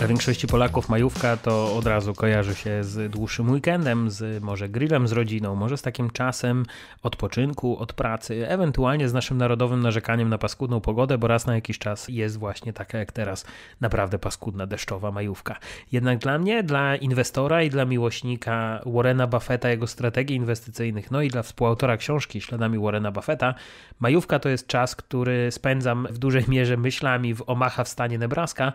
Dla większości Polaków majówka to od razu kojarzy się z dłuższym weekendem, z może grillem z rodziną, może z takim czasem odpoczynku od pracy, ewentualnie z naszym narodowym narzekaniem na paskudną pogodę, bo raz na jakiś czas jest właśnie taka jak teraz naprawdę paskudna deszczowa majówka. Jednak dla mnie, dla inwestora i dla miłośnika Warrena Buffetta, jego strategii inwestycyjnych, no i dla współautora książki Śladami Warrena Buffetta, majówka to jest czas, który spędzam w dużej mierze myślami w Omaha w stanie Nebraska,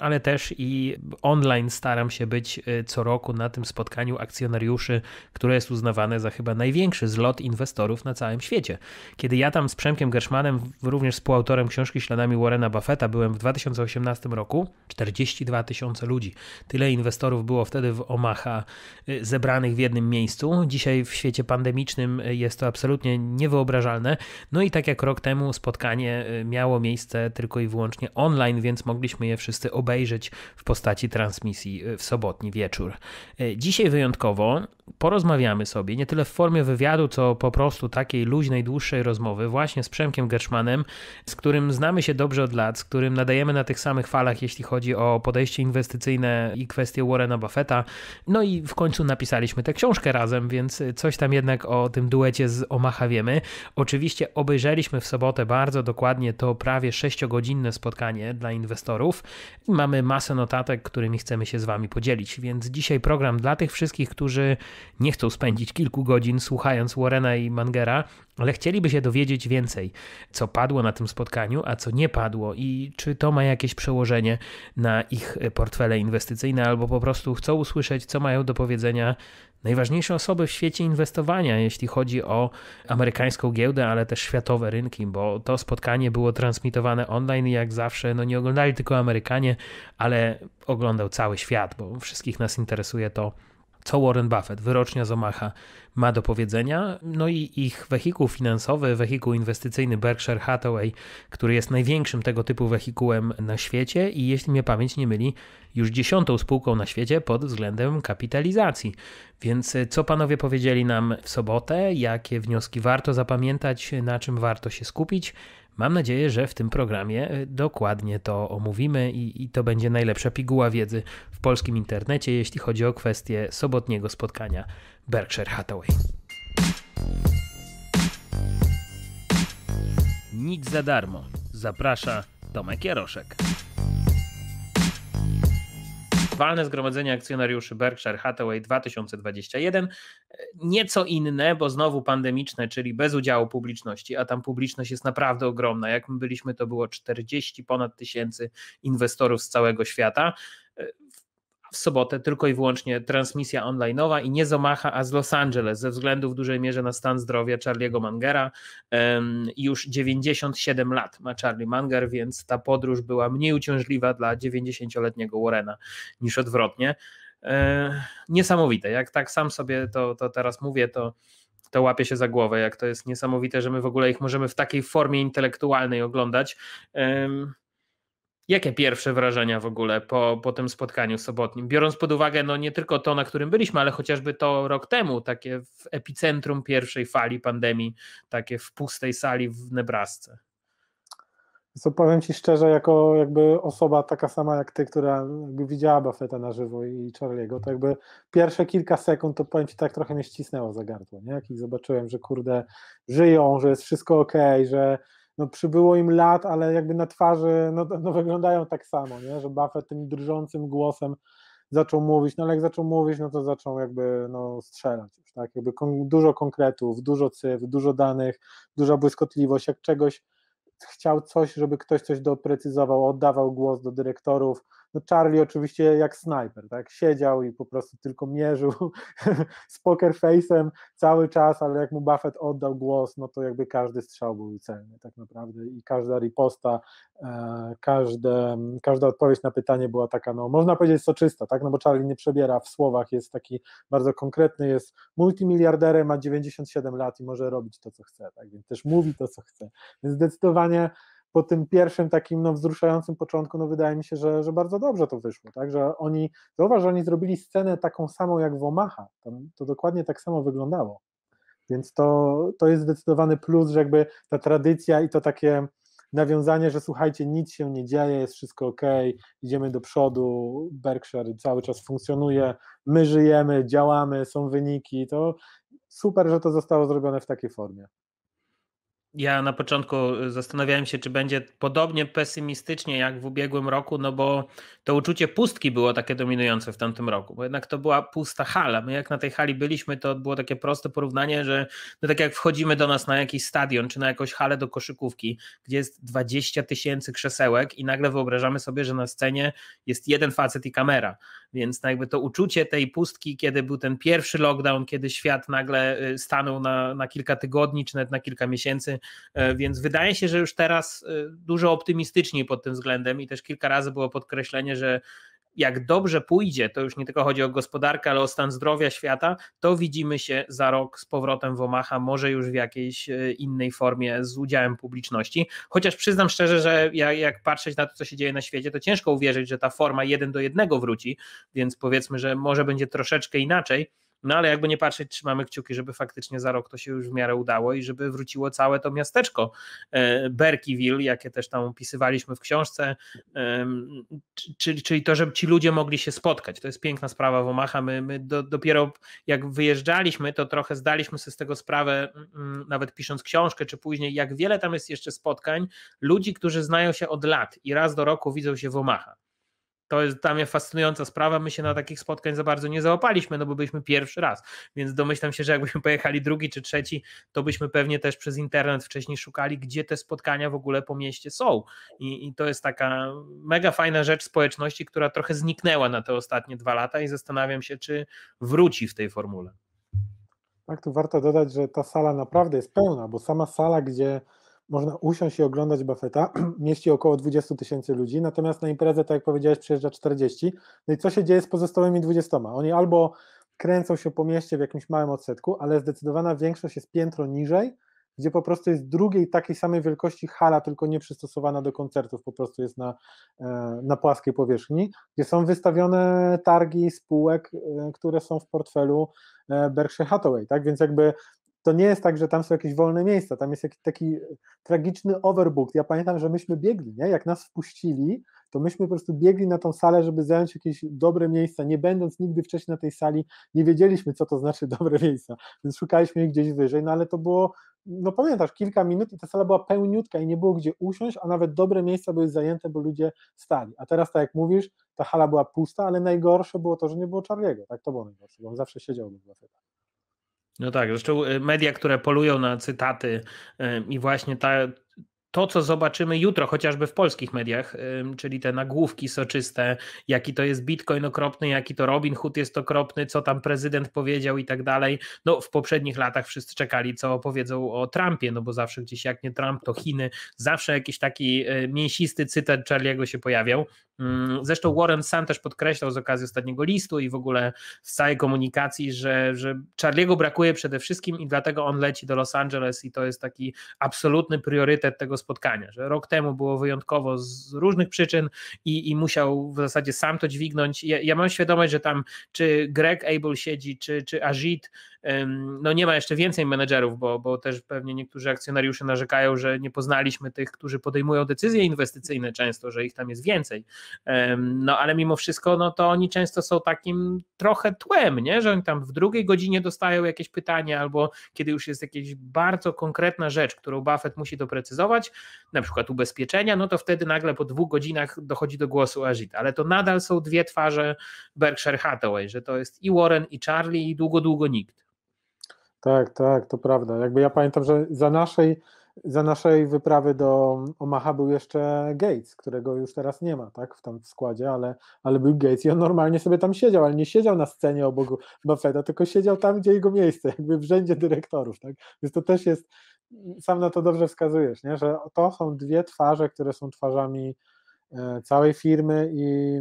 ale też i online staram się być y, co roku na tym spotkaniu akcjonariuszy, które jest uznawane za chyba największy zlot inwestorów na całym świecie. Kiedy ja tam z Przemkiem Gerszmanem, również współautorem książki Śladami Warrena Buffetta, byłem w 2018 roku, 42 tysiące ludzi. Tyle inwestorów było wtedy w Omaha y, zebranych w jednym miejscu. Dzisiaj w świecie pandemicznym y, jest to absolutnie niewyobrażalne. No i tak jak rok temu spotkanie miało miejsce tylko i wyłącznie online, więc mogliśmy je wszyscy obejrzeć w postaci transmisji y, w sobotni wieczór. Y, dzisiaj wyjątkowo porozmawiamy sobie, nie tyle w formie wywiadu, co po prostu takiej luźnej, dłuższej rozmowy właśnie z Przemkiem Gerszmanem, z którym znamy się dobrze od lat, z którym nadajemy na tych samych falach, jeśli chodzi o podejście inwestycyjne i kwestie Warrena Buffetta. No i w końcu napisaliśmy tę książkę razem, więc coś tam jednak o tym duecie z Omaha wiemy. Oczywiście obejrzeliśmy w sobotę bardzo dokładnie to prawie sześciogodzinne spotkanie dla inwestorów. Mamy masę notatek, którymi chcemy się z Wami podzielić. Więc dzisiaj program dla tych wszystkich, którzy nie chcą spędzić kilku godzin słuchając Warrena i Mangera, ale chcieliby się dowiedzieć więcej, co padło na tym spotkaniu, a co nie padło i czy to ma jakieś przełożenie na ich portfele inwestycyjne, albo po prostu chcą usłyszeć, co mają do powiedzenia najważniejsze osoby w świecie inwestowania, jeśli chodzi o amerykańską giełdę, ale też światowe rynki, bo to spotkanie było transmitowane online i jak zawsze, no nie oglądali tylko Amerykanie, ale oglądał cały świat, bo wszystkich nas interesuje to, co Warren Buffett, wyrocznia Zomacha, ma do powiedzenia. No i ich wehikuł finansowy, wehikuł inwestycyjny Berkshire Hathaway, który jest największym tego typu wehikułem na świecie i jeśli mnie pamięć nie myli, już dziesiątą spółką na świecie pod względem kapitalizacji. Więc e, co panowie powiedzieli nam w sobotę, jakie wnioski warto zapamiętać, na czym warto się skupić, Mam nadzieję, że w tym programie y, dokładnie to omówimy i, i to będzie najlepsza piguła wiedzy w polskim internecie, jeśli chodzi o kwestię sobotniego spotkania Berkshire Hathaway. Nic za darmo. Zaprasza Tomek Jaroszek walne zgromadzenie akcjonariuszy Berkshire Hathaway 2021, e, nieco inne, bo znowu pandemiczne, czyli bez udziału publiczności, a tam publiczność jest naprawdę ogromna. Jak my byliśmy, to było 40 ponad tysięcy inwestorów z całego świata. E, w sobotę tylko i wyłącznie transmisja online'owa i nie z Omaha, a z Los Angeles, ze względu w dużej mierze na stan zdrowia Charlie'ego Mangera. Już 97 lat ma Charlie Manger, więc ta podróż była mniej uciążliwa dla 90-letniego Warrena niż odwrotnie. E, niesamowite, jak tak sam sobie to, to teraz mówię, to to łapie się za głowę, jak to jest niesamowite, że my w ogóle ich możemy w takiej formie intelektualnej oglądać. Jakie pierwsze wrażenia w ogóle po, po tym spotkaniu sobotnim? Biorąc pod uwagę no nie tylko to, na którym byliśmy, ale chociażby to rok temu, takie w epicentrum pierwszej fali pandemii, takie w pustej sali w Nebrasce. Co powiem Ci szczerze, jako jakby osoba taka sama jak Ty, która widziała Buffetta na żywo i Charlie'ego, to jakby pierwsze kilka sekund to powiem Ci tak trochę mnie ścisnęło za gardło, nie? Jak ich zobaczyłem, że kurde, żyją, że jest wszystko okej, okay, że no przybyło im lat, ale jakby na twarzy no, no, no wyglądają tak samo, nie? że Buffett tym drżącym głosem zaczął mówić, no ale jak zaczął mówić, no to zaczął jakby no, strzelać już, tak? Jakby kon dużo konkretów, dużo cyfr, dużo danych, duża błyskotliwość, jak czegoś chciał coś, żeby ktoś coś doprecyzował, oddawał głos do dyrektorów, no Charlie oczywiście jak snajper, tak? Siedział i po prostu tylko mierzył z poker face'em cały czas, ale jak mu Buffett oddał głos, no to jakby każdy strzał był celny tak naprawdę i każda riposta, e, każde, każda odpowiedź na pytanie była taka, no można powiedzieć soczysta, tak? No bo Charlie nie przebiera w słowach, jest taki bardzo konkretny, jest multimiliarderem, ma 97 lat i może robić to, co chce, tak? Więc też mówi to, co chce. Więc zdecydowanie po tym pierwszym takim no, wzruszającym początku, no wydaje mi się, że, że bardzo dobrze to wyszło, tak, że oni, zauważ, że oni zrobili scenę taką samą jak w Omaha, to dokładnie tak samo wyglądało, więc to, to jest zdecydowany plus, że jakby ta tradycja i to takie nawiązanie, że słuchajcie, nic się nie dzieje, jest wszystko ok, idziemy do przodu, Berkshire cały czas funkcjonuje, my żyjemy, działamy, są wyniki, to super, że to zostało zrobione w takiej formie ja na początku e, zastanawiałem się, czy będzie podobnie pesymistycznie jak w ubiegłym roku, no bo to uczucie pustki było takie dominujące w tamtym roku, bo jednak to była pusta hala. My jak na tej hali byliśmy, to było takie proste porównanie, że no tak jak wchodzimy do nas na jakiś stadion czy na jakąś halę do koszykówki, gdzie jest 20 tysięcy krzesełek i nagle wyobrażamy sobie, że na scenie jest jeden facet i kamera. Więc no jakby to uczucie tej pustki, kiedy był ten pierwszy lockdown, kiedy świat nagle y, stanął na, na kilka tygodni czy nawet na kilka miesięcy, E, więc wydaje się, że już teraz e, dużo optymistyczniej pod tym względem i też kilka razy było podkreślenie, że jak dobrze pójdzie, to już nie tylko chodzi o gospodarkę, ale o stan zdrowia świata, to widzimy się za rok z powrotem w Omaha, może już w jakiejś e, innej formie z udziałem publiczności. Chociaż przyznam szczerze, że ja, jak patrzeć na to, co się dzieje na świecie, to ciężko uwierzyć, że ta forma jeden do jednego wróci, więc powiedzmy, że może będzie troszeczkę inaczej no ale jakby nie patrzeć, trzymamy kciuki, żeby faktycznie za rok to się już w miarę udało i żeby wróciło całe to miasteczko e, Berkiville, jakie też tam opisywaliśmy w książce, czyli, czyli to, żeby ci ludzie mogli się spotkać. To jest piękna sprawa w Omaha. My, my do, dopiero jak wyjeżdżaliśmy, to trochę zdaliśmy sobie z tego sprawę, nawet pisząc książkę czy później, jak wiele tam jest jeszcze spotkań ludzi, którzy znają się od lat i raz do roku widzą się w Omaha. To jest dla mnie fascynująca sprawa. My się na takich spotkań za bardzo nie załapaliśmy, no bo byliśmy pierwszy raz, więc domyślam się, że jakbyśmy pojechali drugi czy trzeci, to byśmy pewnie też przez internet wcześniej szukali, gdzie te spotkania w ogóle po mieście są. I, i to jest taka mega fajna rzecz społeczności, która trochę zniknęła na te ostatnie dwa lata i zastanawiam się, czy wróci w tej formule. Tak, tu warto dodać, że ta sala naprawdę jest pełna, bo sama sala, gdzie można usiąść i oglądać Buffetta, mieści około 20 tysięcy ludzi, natomiast na imprezę, tak jak powiedziałeś, przyjeżdża 40. No i co się dzieje z pozostałymi 20? Oni albo kręcą się po mieście w jakimś małym odsetku, ale zdecydowana większość jest piętro niżej, gdzie po prostu jest drugiej takiej samej wielkości hala, tylko nie przystosowana do koncertów, po prostu jest na, e, na płaskiej powierzchni, gdzie są wystawione targi spółek, e, które są w portfelu e, Berkshire Hathaway, tak? Więc jakby to nie jest tak, że tam są jakieś wolne miejsca, tam jest jakiś taki e, tragiczny overbook. Ja pamiętam, że myśmy biegli, nie? jak nas wpuścili, to myśmy po prostu biegli na tą salę, żeby zająć jakieś dobre miejsca, nie będąc nigdy wcześniej na tej sali, nie wiedzieliśmy, co to znaczy dobre miejsca, więc szukaliśmy ich gdzieś wyżej, no ale to było, no pamiętasz, kilka minut i ta sala była pełniutka i nie było gdzie usiąść, a nawet dobre miejsca były zajęte, bo ludzie stali, a teraz tak jak mówisz, ta hala była pusta, ale najgorsze było to, że nie było Charlie'ego, tak to było najgorsze, bo on zawsze siedział w bufetach. No tak, zresztą y, media, które polują na cytaty y, i właśnie ta, to, co zobaczymy jutro, chociażby w polskich mediach, czyli te nagłówki soczyste, jaki to jest Bitcoin okropny, jaki to Robin Hood jest okropny, co tam prezydent powiedział i tak dalej. No, w poprzednich latach wszyscy czekali, co powiedzą o Trumpie, no bo zawsze gdzieś jak nie Trump, to Chiny, zawsze jakiś taki y, mięsisty cytat Charlie'ego się pojawiał. Mm, zresztą Warren sam też podkreślał z okazji ostatniego listu i w ogóle z całej komunikacji, że, że Charlie'ego brakuje przede wszystkim i dlatego on leci do Los Angeles i to jest taki absolutny priorytet tego spotkania, że rok temu było wyjątkowo z różnych przyczyn i, i musiał w zasadzie sam to dźwignąć. Ja, ja mam świadomość, że tam czy Greg Abel siedzi, czy, czy Ajit, no nie ma jeszcze więcej menedżerów, bo, bo też pewnie niektórzy akcjonariusze narzekają, że nie poznaliśmy tych, którzy podejmują decyzje inwestycyjne często, że ich tam jest więcej. No ale mimo wszystko, no to oni często są takim trochę tłem, nie? że oni tam w drugiej godzinie dostają jakieś pytanie albo kiedy już jest jakaś bardzo konkretna rzecz, którą Buffett musi doprecyzować, na przykład ubezpieczenia, no to wtedy nagle po dwóch godzinach dochodzi do głosu Ajit. Ale to nadal są dwie twarze Berkshire Hathaway, że to jest i Warren, i Charlie, i długo, długo nikt. Tak, tak, to prawda. Jakby ja pamiętam, że za naszej, za naszej wyprawy do Omaha był jeszcze Gates, którego już teraz nie ma, tak, w tam składzie, ale, ale był Gates i on normalnie sobie tam siedział, ale nie siedział na scenie obok Buffetta, tylko siedział tam, gdzie jego miejsce, jakby w rzędzie dyrektorów, tak. Więc to też jest, sam na to dobrze wskazujesz, nie? że to są dwie twarze, które są twarzami e, całej firmy i,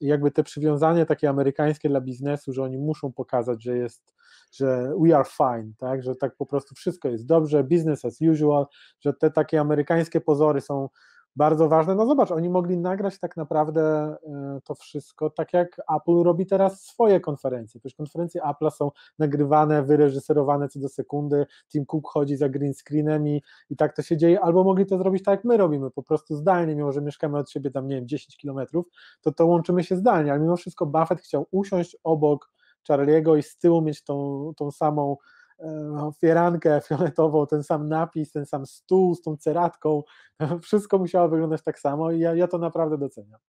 i jakby te przywiązanie takie amerykańskie dla biznesu, że oni muszą pokazać, że jest że we are fine, tak? że tak po prostu wszystko jest dobrze, business as usual, że te takie amerykańskie pozory są bardzo ważne. No zobacz, oni mogli nagrać tak naprawdę e, to wszystko, tak jak Apple robi teraz swoje konferencje. Przecież konferencje Apple są nagrywane, wyreżyserowane co do sekundy, Tim Cook chodzi za green screenem i, i tak to się dzieje, albo mogli to zrobić tak jak my robimy, po prostu zdalnie, mimo że mieszkamy od siebie tam, nie wiem, 10 kilometrów, to to łączymy się zdalnie, ale mimo wszystko Buffett chciał usiąść obok Charlie'ego i z tyłu mieć tą, tą samą e, fierankę fioletową, ten sam napis, ten sam stół z tą ceratką, wszystko musiało wyglądać tak samo i ja, ja to naprawdę doceniam.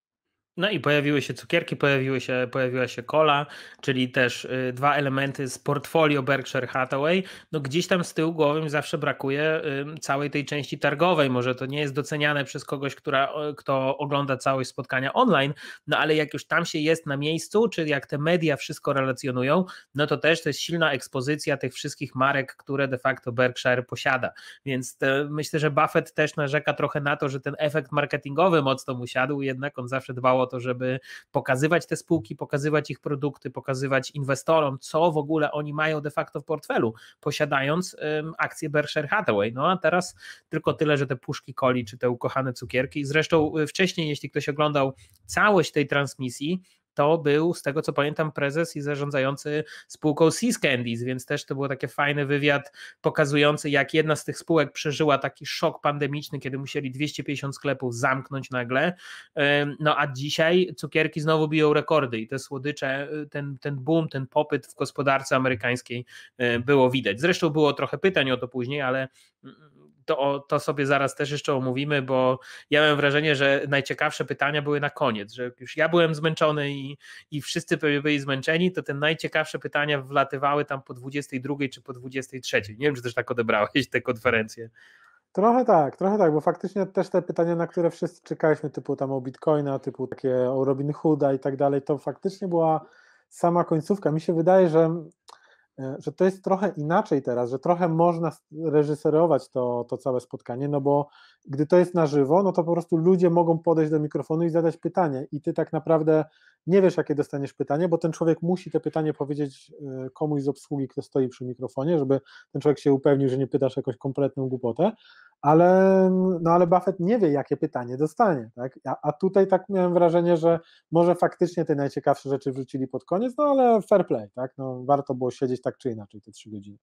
No i pojawiły się cukierki, pojawiły się, pojawiła się kola, czyli też y, dwa elementy z portfolio Berkshire Hathaway. No gdzieś tam z tyłu głowy mi zawsze brakuje całej tej części targowej. Może to nie jest doceniane przez kogoś, która, kto ogląda całość spotkania online, no ale jak już tam się jest na miejscu, czyli jak te media wszystko relacjonują, no to też to jest silna ekspozycja tych wszystkich marek, które de facto Berkshire posiada. Więc te, myślę, że Buffett też narzeka trochę na to, że ten efekt marketingowy mocno mu siadł, jednak on zawsze dbał o to, żeby pokazywać te spółki, pokazywać ich produkty, pokazywać inwestorom, co w ogóle oni mają de facto w portfelu, posiadając um, akcję Berkshire Hathaway. No a teraz tylko tyle, że te puszki coli czy te ukochane cukierki. Zresztą y, wcześniej, jeśli ktoś oglądał całość tej transmisji, to był, z tego co pamiętam, prezes i zarządzający spółką Seas Candies, więc też to był taki fajny wywiad pokazujący, jak jedna z tych spółek przeżyła taki szok pandemiczny, kiedy musieli 250 sklepów zamknąć nagle. No a dzisiaj cukierki znowu biją rekordy i te słodycze, y, ten, ten boom, ten popyt w gospodarce amerykańskiej e, było widać. Zresztą było trochę pytań o to później, ale mm, to, to sobie zaraz też jeszcze omówimy, bo ja miałem wrażenie, że najciekawsze pytania były na koniec, że już ja byłem zmęczony i, i wszyscy pewnie byli zmęczeni, to te najciekawsze pytania wlatywały tam po 22 czy po 23. Nie wiem, czy też tak odebrałeś tę konferencję. Trochę tak, trochę tak, bo faktycznie też te pytania, na które wszyscy czekaliśmy, typu tam o Bitcoina, typu takie o Robin Hooda i tak dalej, to faktycznie była sama końcówka. Mi się wydaje, że E, że to jest trochę inaczej teraz, że trochę można reżyserować to, to całe spotkanie, no bo gdy to jest na żywo, no to po prostu ludzie mogą podejść do mikrofonu i zadać pytanie i ty tak naprawdę nie wiesz, jakie dostaniesz pytanie, bo ten człowiek musi to pytanie powiedzieć e, komuś z obsługi, kto stoi przy mikrofonie, żeby ten człowiek się upewnił, że nie pytasz jakąś kompletną głupotę, ale, no ale Buffett nie wie, jakie pytanie dostanie, tak? a, a tutaj tak miałem wrażenie, że może faktycznie te najciekawsze rzeczy wrzucili pod koniec, no ale fair play, tak? no, warto było siedzieć tak czy inaczej te trzy godziny.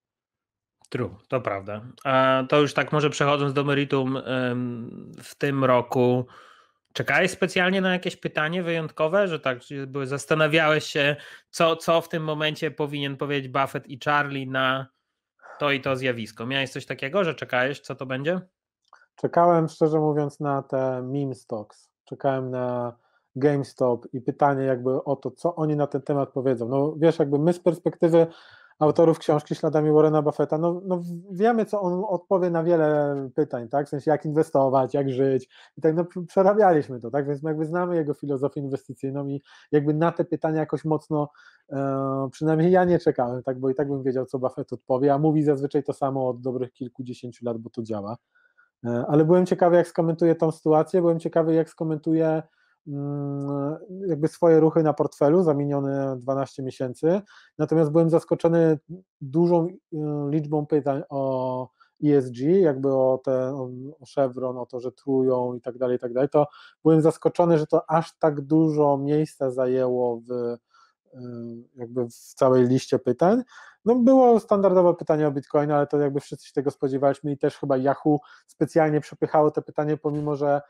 True, to prawda. A to już tak może przechodząc do meritum w tym roku, czekałeś specjalnie na jakieś pytanie wyjątkowe, że tak zastanawiałeś się, co, co w tym momencie powinien powiedzieć Buffett i Charlie na to i to zjawisko. Miałeś coś takiego, że czekałeś, co to będzie? Czekałem, szczerze mówiąc, na te meme stocks. Czekałem na GameStop i pytanie jakby o to, co oni na ten temat powiedzą. No wiesz, jakby my z perspektywy autorów książki Śladami Warrena Buffetta, no, no, wiemy, co on odpowie na wiele pytań, tak? W sensie jak inwestować, jak żyć i tak no, przerabialiśmy to, tak? Więc my jakby znamy jego filozofię inwestycyjną i jakby na te pytania jakoś mocno, e, przynajmniej ja nie czekałem, tak? Bo i tak bym wiedział, co Buffett odpowie, a mówi zazwyczaj to samo od dobrych kilkudziesięciu lat, bo to działa. E, ale byłem ciekawy, jak skomentuje tą sytuację, byłem ciekawy, jak skomentuje Mm, jakby swoje ruchy na portfelu za minione 12 miesięcy. Natomiast byłem zaskoczony dużą y, liczbą pytań o ESG, jakby o te o Chevron, o to, że trują i tak dalej, i tak dalej. To byłem zaskoczony, że to aż tak dużo miejsca zajęło w y, jakby w całej liście pytań. No było standardowe pytanie o Bitcoin, ale to jakby wszyscy się tego spodziewaliśmy i też chyba Yahoo specjalnie przepychało te pytanie, pomimo że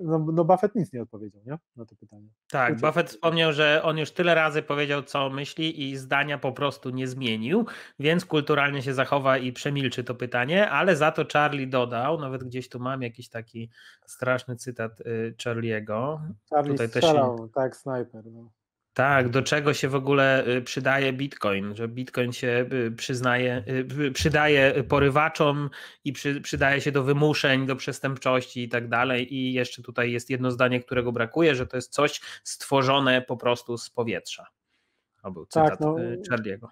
no, no Buffett nic nie odpowiedział, nie? Na to pytanie. Tak, Buffett wspomniał, że on już tyle razy powiedział, co myśli i zdania po prostu nie zmienił, więc kulturalnie się zachowa i przemilczy to pytanie, ale za to Charlie dodał, nawet gdzieś tu mam jakiś taki straszny cytat y, Charliego. Charlie Tutaj strzelał, też... tak, snajper. No. Tak, do czego się w ogóle y, przydaje Bitcoin? Że Bitcoin się y, przyznaje, y, przydaje porywaczom i przy, przydaje się do wymuszeń, do przestępczości i tak dalej. I jeszcze tutaj jest jedno zdanie, którego brakuje, że to jest coś stworzone po prostu z powietrza. To był cytat tak, no, Charlie'ego.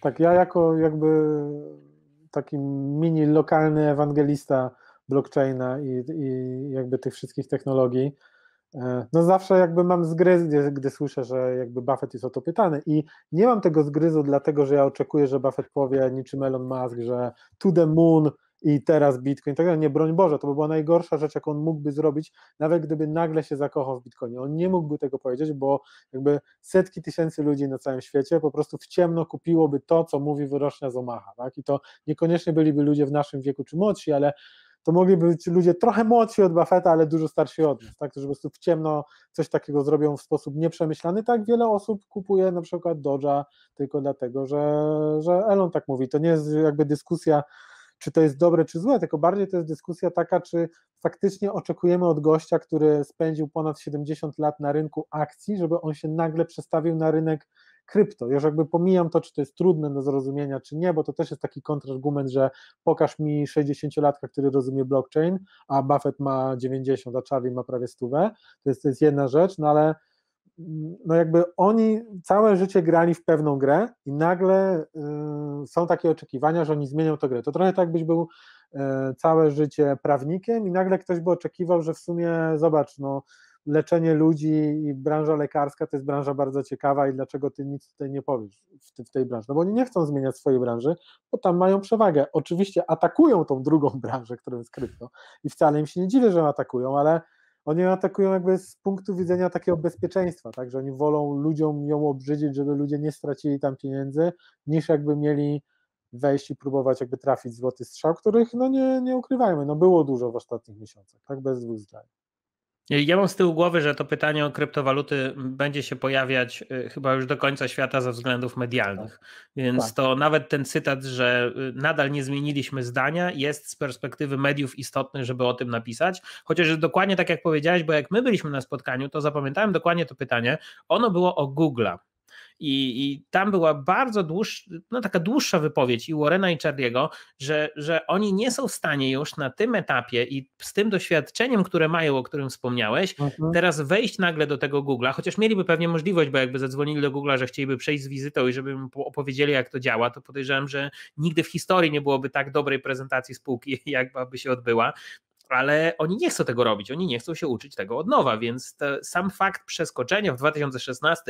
Tak, ja jako jakby taki mini lokalny ewangelista blockchaina i, i jakby tych wszystkich technologii E, no zawsze jakby mam zgryz, gdy, gdy słyszę, że jakby Buffett jest o to pytany i nie mam tego zgryzu dlatego, że ja oczekuję, że Buffett powie niczym Elon Musk, że to the moon i teraz Bitcoin, tak nie, broń Boże, to by była najgorsza rzecz, jaką on mógłby zrobić, nawet gdyby nagle się zakochał w Bitcoinie. On nie mógłby tego powiedzieć, bo jakby setki tysięcy ludzi na całym świecie po prostu w ciemno kupiłoby to, co mówi wyrocznia z Omaha, tak? I to niekoniecznie byliby ludzie w naszym wieku czy młodsi, ale to mogliby być ludzie trochę młodsi od Buffetta, ale dużo starsi od nas, tak, którzy po prostu w ciemno coś takiego zrobią w sposób nieprzemyślany, tak, wiele osób kupuje na przykład Dodge'a tylko dlatego, że, że Elon tak mówi, to nie jest jakby dyskusja czy to jest dobre, czy złe, tylko bardziej to jest dyskusja taka, czy faktycznie oczekujemy od gościa, który spędził ponad 70 lat na rynku akcji, żeby on się nagle przestawił na rynek krypto. Już jakby pomijam to, czy to jest trudne do zrozumienia, czy nie, bo to też jest taki kontrargument, że pokaż mi 60-latka, który rozumie blockchain, a Buffett ma 90, a Charlie ma prawie 100. To jest, to jest jedna rzecz, no ale no jakby oni całe życie grali w pewną grę i nagle y, są takie oczekiwania, że oni zmienią tę grę. To trochę tak byś był y, całe życie prawnikiem i nagle ktoś by oczekiwał, że w sumie zobacz, no leczenie ludzi i branża lekarska to jest branża bardzo ciekawa i dlaczego ty nic tutaj nie powiesz w, tej branży? No bo oni nie chcą zmieniać swojej branży, bo tam mają przewagę. Oczywiście atakują tą drugą branżę, którą jest krypto i wcale im się nie dziwię, że atakują, ale oni atakują jakby z punktu widzenia takiego bezpieczeństwa, tak, że oni wolą ludziom ją obrzydzić, żeby ludzie nie stracili tam pieniędzy, niż jakby mieli wejść i próbować jakby trafić złoty strzał, których no nie, nie ukrywajmy, no było dużo w ostatnich miesiącach, tak, bez dwóch zdań. Ja mam z tyłu głowy, że to pytanie o kryptowaluty będzie się pojawiać y, chyba już do końca świata ze względów medialnych. Więc tak. to nawet ten cytat, że y, nadal nie zmieniliśmy zdania, jest z perspektywy mediów istotny, żeby o tym napisać. Chociaż dokładnie tak jak powiedziałeś, bo jak my byliśmy na spotkaniu, to zapamiętałem dokładnie to pytanie. Ono było o Google'a. I, i tam była bardzo dłuż, no taka dłuższa wypowiedź i Warrena i Charlie'ego, że, że oni nie są w stanie już na tym etapie i z tym doświadczeniem, które mają, o którym wspomniałeś, mhm. teraz wejść nagle do tego Google'a, chociaż mieliby pewnie możliwość, bo jakby zadzwonili do Google'a, że chcieliby przejść z wizytą i żeby mu opowiedzieli, jak to działa, to podejrzewam, że nigdy w historii nie byłoby tak dobrej prezentacji spółki, jakby się odbyła ale oni nie chcą tego robić, oni nie chcą się uczyć tego od nowa, więc sam fakt przeskoczenia w 2016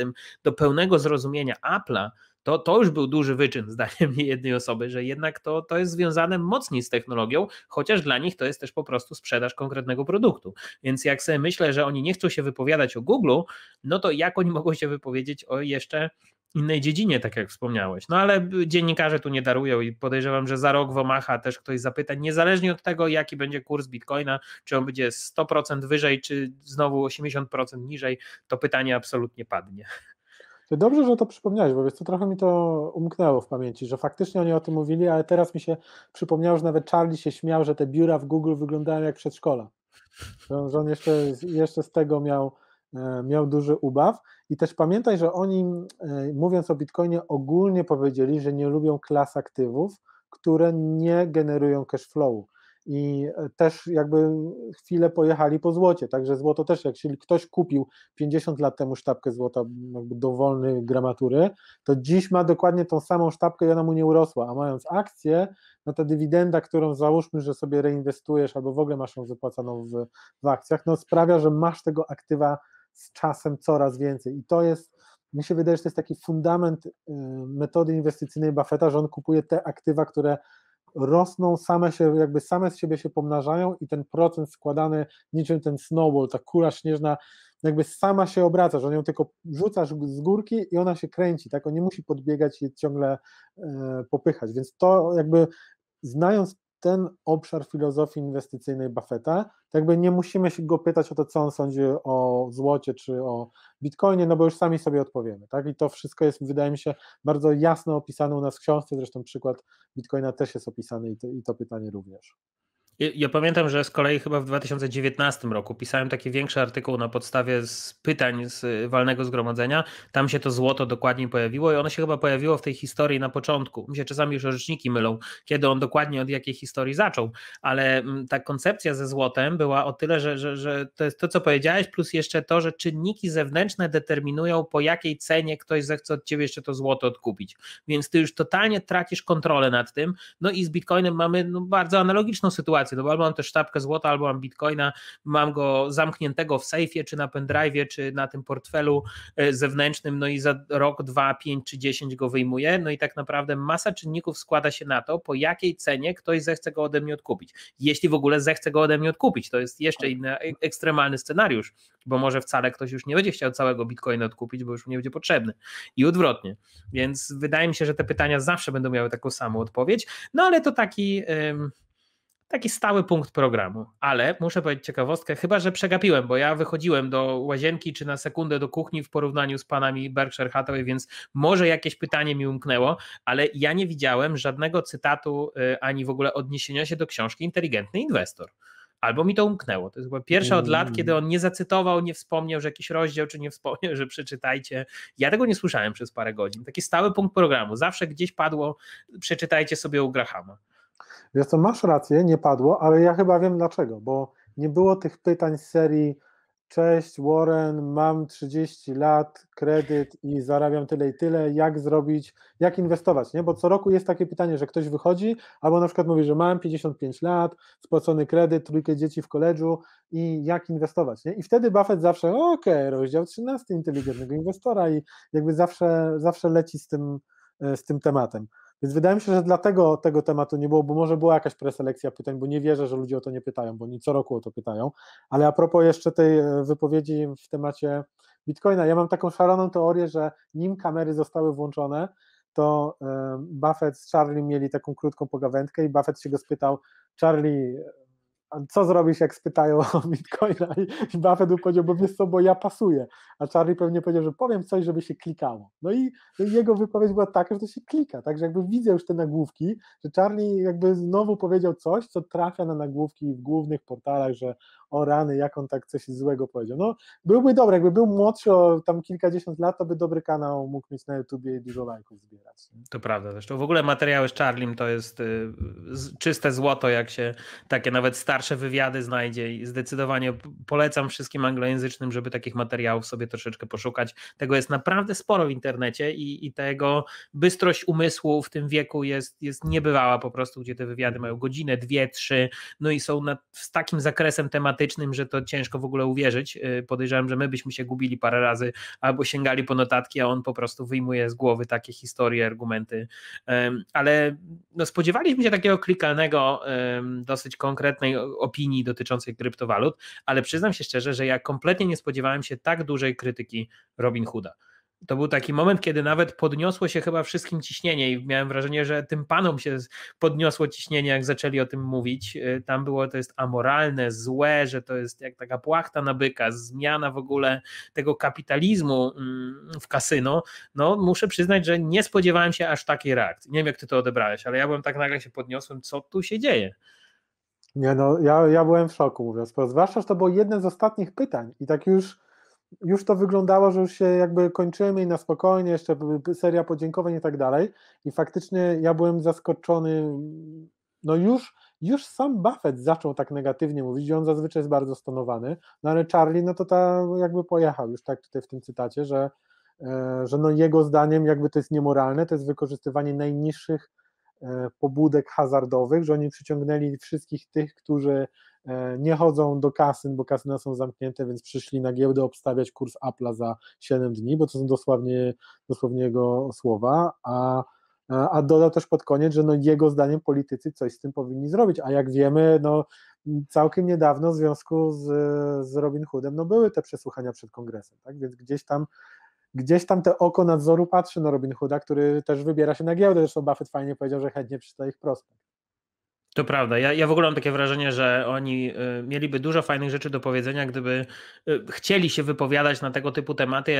do pełnego zrozumienia Apple'a, to, to już był duży wyczyn, zdaniem jednej osoby, że jednak to, to jest związane mocniej z technologią, chociaż dla nich to jest też po prostu sprzedaż konkretnego produktu. Więc jak sobie myślę, że oni nie chcą się wypowiadać o Google, no to jak oni mogą się wypowiedzieć o jeszcze innej dziedzinie, tak jak wspomniałeś. No ale dziennikarze tu nie darują i podejrzewam, że za rok w Omaha też ktoś zapyta, niezależnie od tego, jaki będzie kurs bitcoina, czy on będzie 100% wyżej, czy znowu 80% niżej, to pytanie absolutnie padnie. Dobrze, że to przypomniałeś, bo wiesz, to trochę mi to umknęło w pamięci, że faktycznie oni o tym mówili, ale teraz mi się przypomniało, że nawet Charlie się śmiał, że te biura w Google wyglądają jak przedszkola. Że on jeszcze, jeszcze z tego miał, e, miał duży ubaw. I też pamiętaj, że oni, e, mówiąc o Bitcoinie, ogólnie powiedzieli, że nie lubią klas aktywów, które nie generują cash flow. I e, też jakby chwilę pojechali po złocie, także złoto też, jak się ktoś kupił 50 lat temu sztabkę złota jakby dowolnej gramatury, to dziś ma dokładnie tą samą sztabkę i ona mu nie urosła, a mając akcję, no ta dywidenda, którą załóżmy, że sobie reinwestujesz albo w ogóle masz ją wypłacaną w, w akcjach, no sprawia, że masz tego aktywa z czasem coraz więcej. I to jest, mi się wydaje, że to jest taki fundament y, metody inwestycyjnej Buffetta, że on kupuje te aktywa, które rosną, same się, jakby same z siebie się pomnażają i ten procent składany niczym ten snowball, ta kula śnieżna jakby sama się obraca, że on ją tylko rzucasz z górki i ona się kręci, tak, on nie musi podbiegać i ciągle e, popychać, więc to jakby znając ten obszar filozofii inwestycyjnej Buffetta. Tak jakby nie musimy go pytać o to, co on sądzi o złocie czy o bitcoinie, no bo już sami sobie odpowiemy. Tak? I to wszystko jest, wydaje mi się, bardzo jasno opisane u nas w książce. Zresztą przykład bitcoina też jest opisany i to, i to pytanie również. Ja pamiętam, że z kolei chyba w 2019 roku pisałem taki większy artykuł na podstawie z pytań z y, walnego zgromadzenia. Tam się to złoto dokładnie pojawiło i ono się chyba pojawiło w tej historii na początku. Mi się czasami już orzeczniki mylą, kiedy on dokładnie od jakiej historii zaczął, ale mm, ta koncepcja ze złotem była o tyle, że, że, że to jest to, co powiedziałeś, plus jeszcze to, że czynniki zewnętrzne determinują, po jakiej cenie ktoś zechce od ciebie jeszcze to złoto odkupić. Więc ty już totalnie tracisz kontrolę nad tym. No i z Bitcoinem mamy no, bardzo analogiczną sytuację sytuację, bo albo mam też sztabkę złota, albo mam bitcoina, mam go zamkniętego w sejfie, czy na pendrive, czy na tym portfelu e, zewnętrznym, no i za rok, dwa, pięć czy dziesięć go wyjmuję, no i tak naprawdę masa czynników składa się na to, po jakiej cenie ktoś zechce go ode mnie odkupić. Jeśli w ogóle zechce go ode mnie odkupić, to jest jeszcze inny ekstremalny scenariusz, bo może wcale ktoś już nie będzie chciał całego bitcoina odkupić, bo już mu nie będzie potrzebny i odwrotnie. Więc wydaje mi się, że te pytania zawsze będą miały taką samą odpowiedź, no ale to taki taki stały punkt programu. Ale muszę powiedzieć ciekawostkę, chyba że przegapiłem, bo ja wychodziłem do łazienki czy na sekundę do kuchni w porównaniu z panami Berkshire Hathaway, więc może jakieś pytanie mi umknęło, ale ja nie widziałem żadnego cytatu y, ani w ogóle odniesienia się do książki Inteligentny Inwestor albo mi to umknęło. To jest chyba pierwsza od lat, kiedy on nie zacytował, nie wspomniał, że jakiś rozdział, czy nie wspomniał, że przeczytajcie. Ja tego nie słyszałem przez parę godzin. Taki stały punkt programu. Zawsze gdzieś padło, przeczytajcie sobie u Grahama. Wiesz co, masz rację, nie padło, ale ja chyba wiem dlaczego, bo nie było tych pytań z serii Cześć Warren, mam 30 lat, kredyt i zarabiam tyle i tyle, jak zrobić, jak inwestować, nie? Bo co roku jest takie pytanie, że ktoś wychodzi, albo na przykład mówi, że mam 55 lat, spłacony kredyt, trójkę dzieci w koledżu i jak inwestować, nie? I wtedy Buffett zawsze, okej, okay, rozdział 13 inteligentnego inwestora i jakby zawsze, zawsze leci z tym, e, z tym tematem. Więc wydaje mi się, że dlatego tego tematu nie było, bo może była jakaś preselekcja pytań, bo nie wierzę, że ludzie o to nie pytają, bo oni co roku o to pytają. Ale a propos jeszcze tej e, wypowiedzi w temacie Bitcoina, ja mam taką szaloną teorię, że nim kamery zostały włączone, to e, Buffett z Charlie mieli taką krótką pogawędkę i Buffett się go spytał, Charlie, co zrobisz, jak spytają o Bitcoina? I Buffett by powiedział, bo wiesz co, bo ja pasuję. A Charlie pewnie powiedział, że powiem coś, żeby się klikało. No i jego wypowiedź była taka, że to się klika. Także jakby widzę już te nagłówki, że Charlie jakby znowu powiedział coś, co trafia na nagłówki w głównych portalach, że o rany, jak on tak coś złego powiedział. No, byłby dobry, jakby był młodszy o tam kilkadziesiąt lat, to by dobry kanał mógł mieć na YouTubie i dużo lajków zbierać. Nie? To prawda zresztą. W ogóle materiały z Charlim to jest y, czyste złoto, jak się takie nawet starsze wywiady znajdzie i zdecydowanie polecam wszystkim anglojęzycznym, żeby takich materiałów sobie troszeczkę poszukać. Tego jest naprawdę sporo w internecie i, i tego bystrość umysłu w tym wieku jest, jest niebywała po prostu, gdzie te wywiady mają godzinę, dwie, trzy, no i są nad, z takim zakresem tematycznym że to ciężko w ogóle uwierzyć. Y, podejrzewam, że my byśmy się gubili parę razy albo sięgali po notatki, a on po prostu wyjmuje z głowy takie historie, argumenty. Ale no spodziewaliśmy się takiego klikalnego, dosyć konkretnej opinii dotyczącej kryptowalut, ale przyznam się szczerze, że ja kompletnie nie spodziewałem się tak dużej krytyki Robin Hooda to był taki moment, kiedy nawet podniosło się chyba wszystkim ciśnienie i miałem wrażenie, że tym panom się podniosło ciśnienie, jak zaczęli o tym mówić. Y, tam było, to jest amoralne, złe, że to jest jak taka płachta na byka, zmiana w ogóle tego kapitalizmu mm, w kasyno. No muszę przyznać, że nie spodziewałem się aż takiej reakcji. Nie wiem, jak ty to odebrałeś, ale ja byłem tak nagle się podniosłem, co tu się dzieje. Nie no, ja, ja byłem w szoku mówiąc, zwłaszcza, że to było jedne z ostatnich pytań i tak już już to wyglądało, że już się jakby kończymy i na spokojnie, jeszcze seria podziękowań i tak dalej. I faktycznie ja byłem zaskoczony, no już, już sam Buffett zaczął tak negatywnie mówić i on zazwyczaj jest bardzo stonowany, no ale Charlie, no to ta jakby pojechał już tak tutaj w tym cytacie, że, e, że no jego zdaniem jakby to jest niemoralne, to jest wykorzystywanie najniższych E, pobudek hazardowych, że oni przyciągnęli wszystkich tych, którzy e, nie chodzą do kasyn, bo kasyna są zamknięte, więc przyszli na giełdę obstawiać kurs Apple'a za 7 dni, bo to są dosłownie, dosłownie jego słowa, a a dodał też pod koniec, że no jego zdaniem politycy coś z tym powinni zrobić, a jak wiemy, no całkiem niedawno w związku z, z Robin Hoodem no były te przesłuchania przed kongresem, tak? więc gdzieś tam gdzieś tam te oko nadzoru patrzy na Robin Hooda, który też wybiera się na giełdę. Zresztą Buffett fajnie powiedział, że chętnie przeczyta ich prospekt. To prawda. Ja, ja w ogóle mam takie wrażenie, że oni y, mieliby dużo fajnych rzeczy do powiedzenia, gdyby y, chcieli się wypowiadać na tego typu tematy,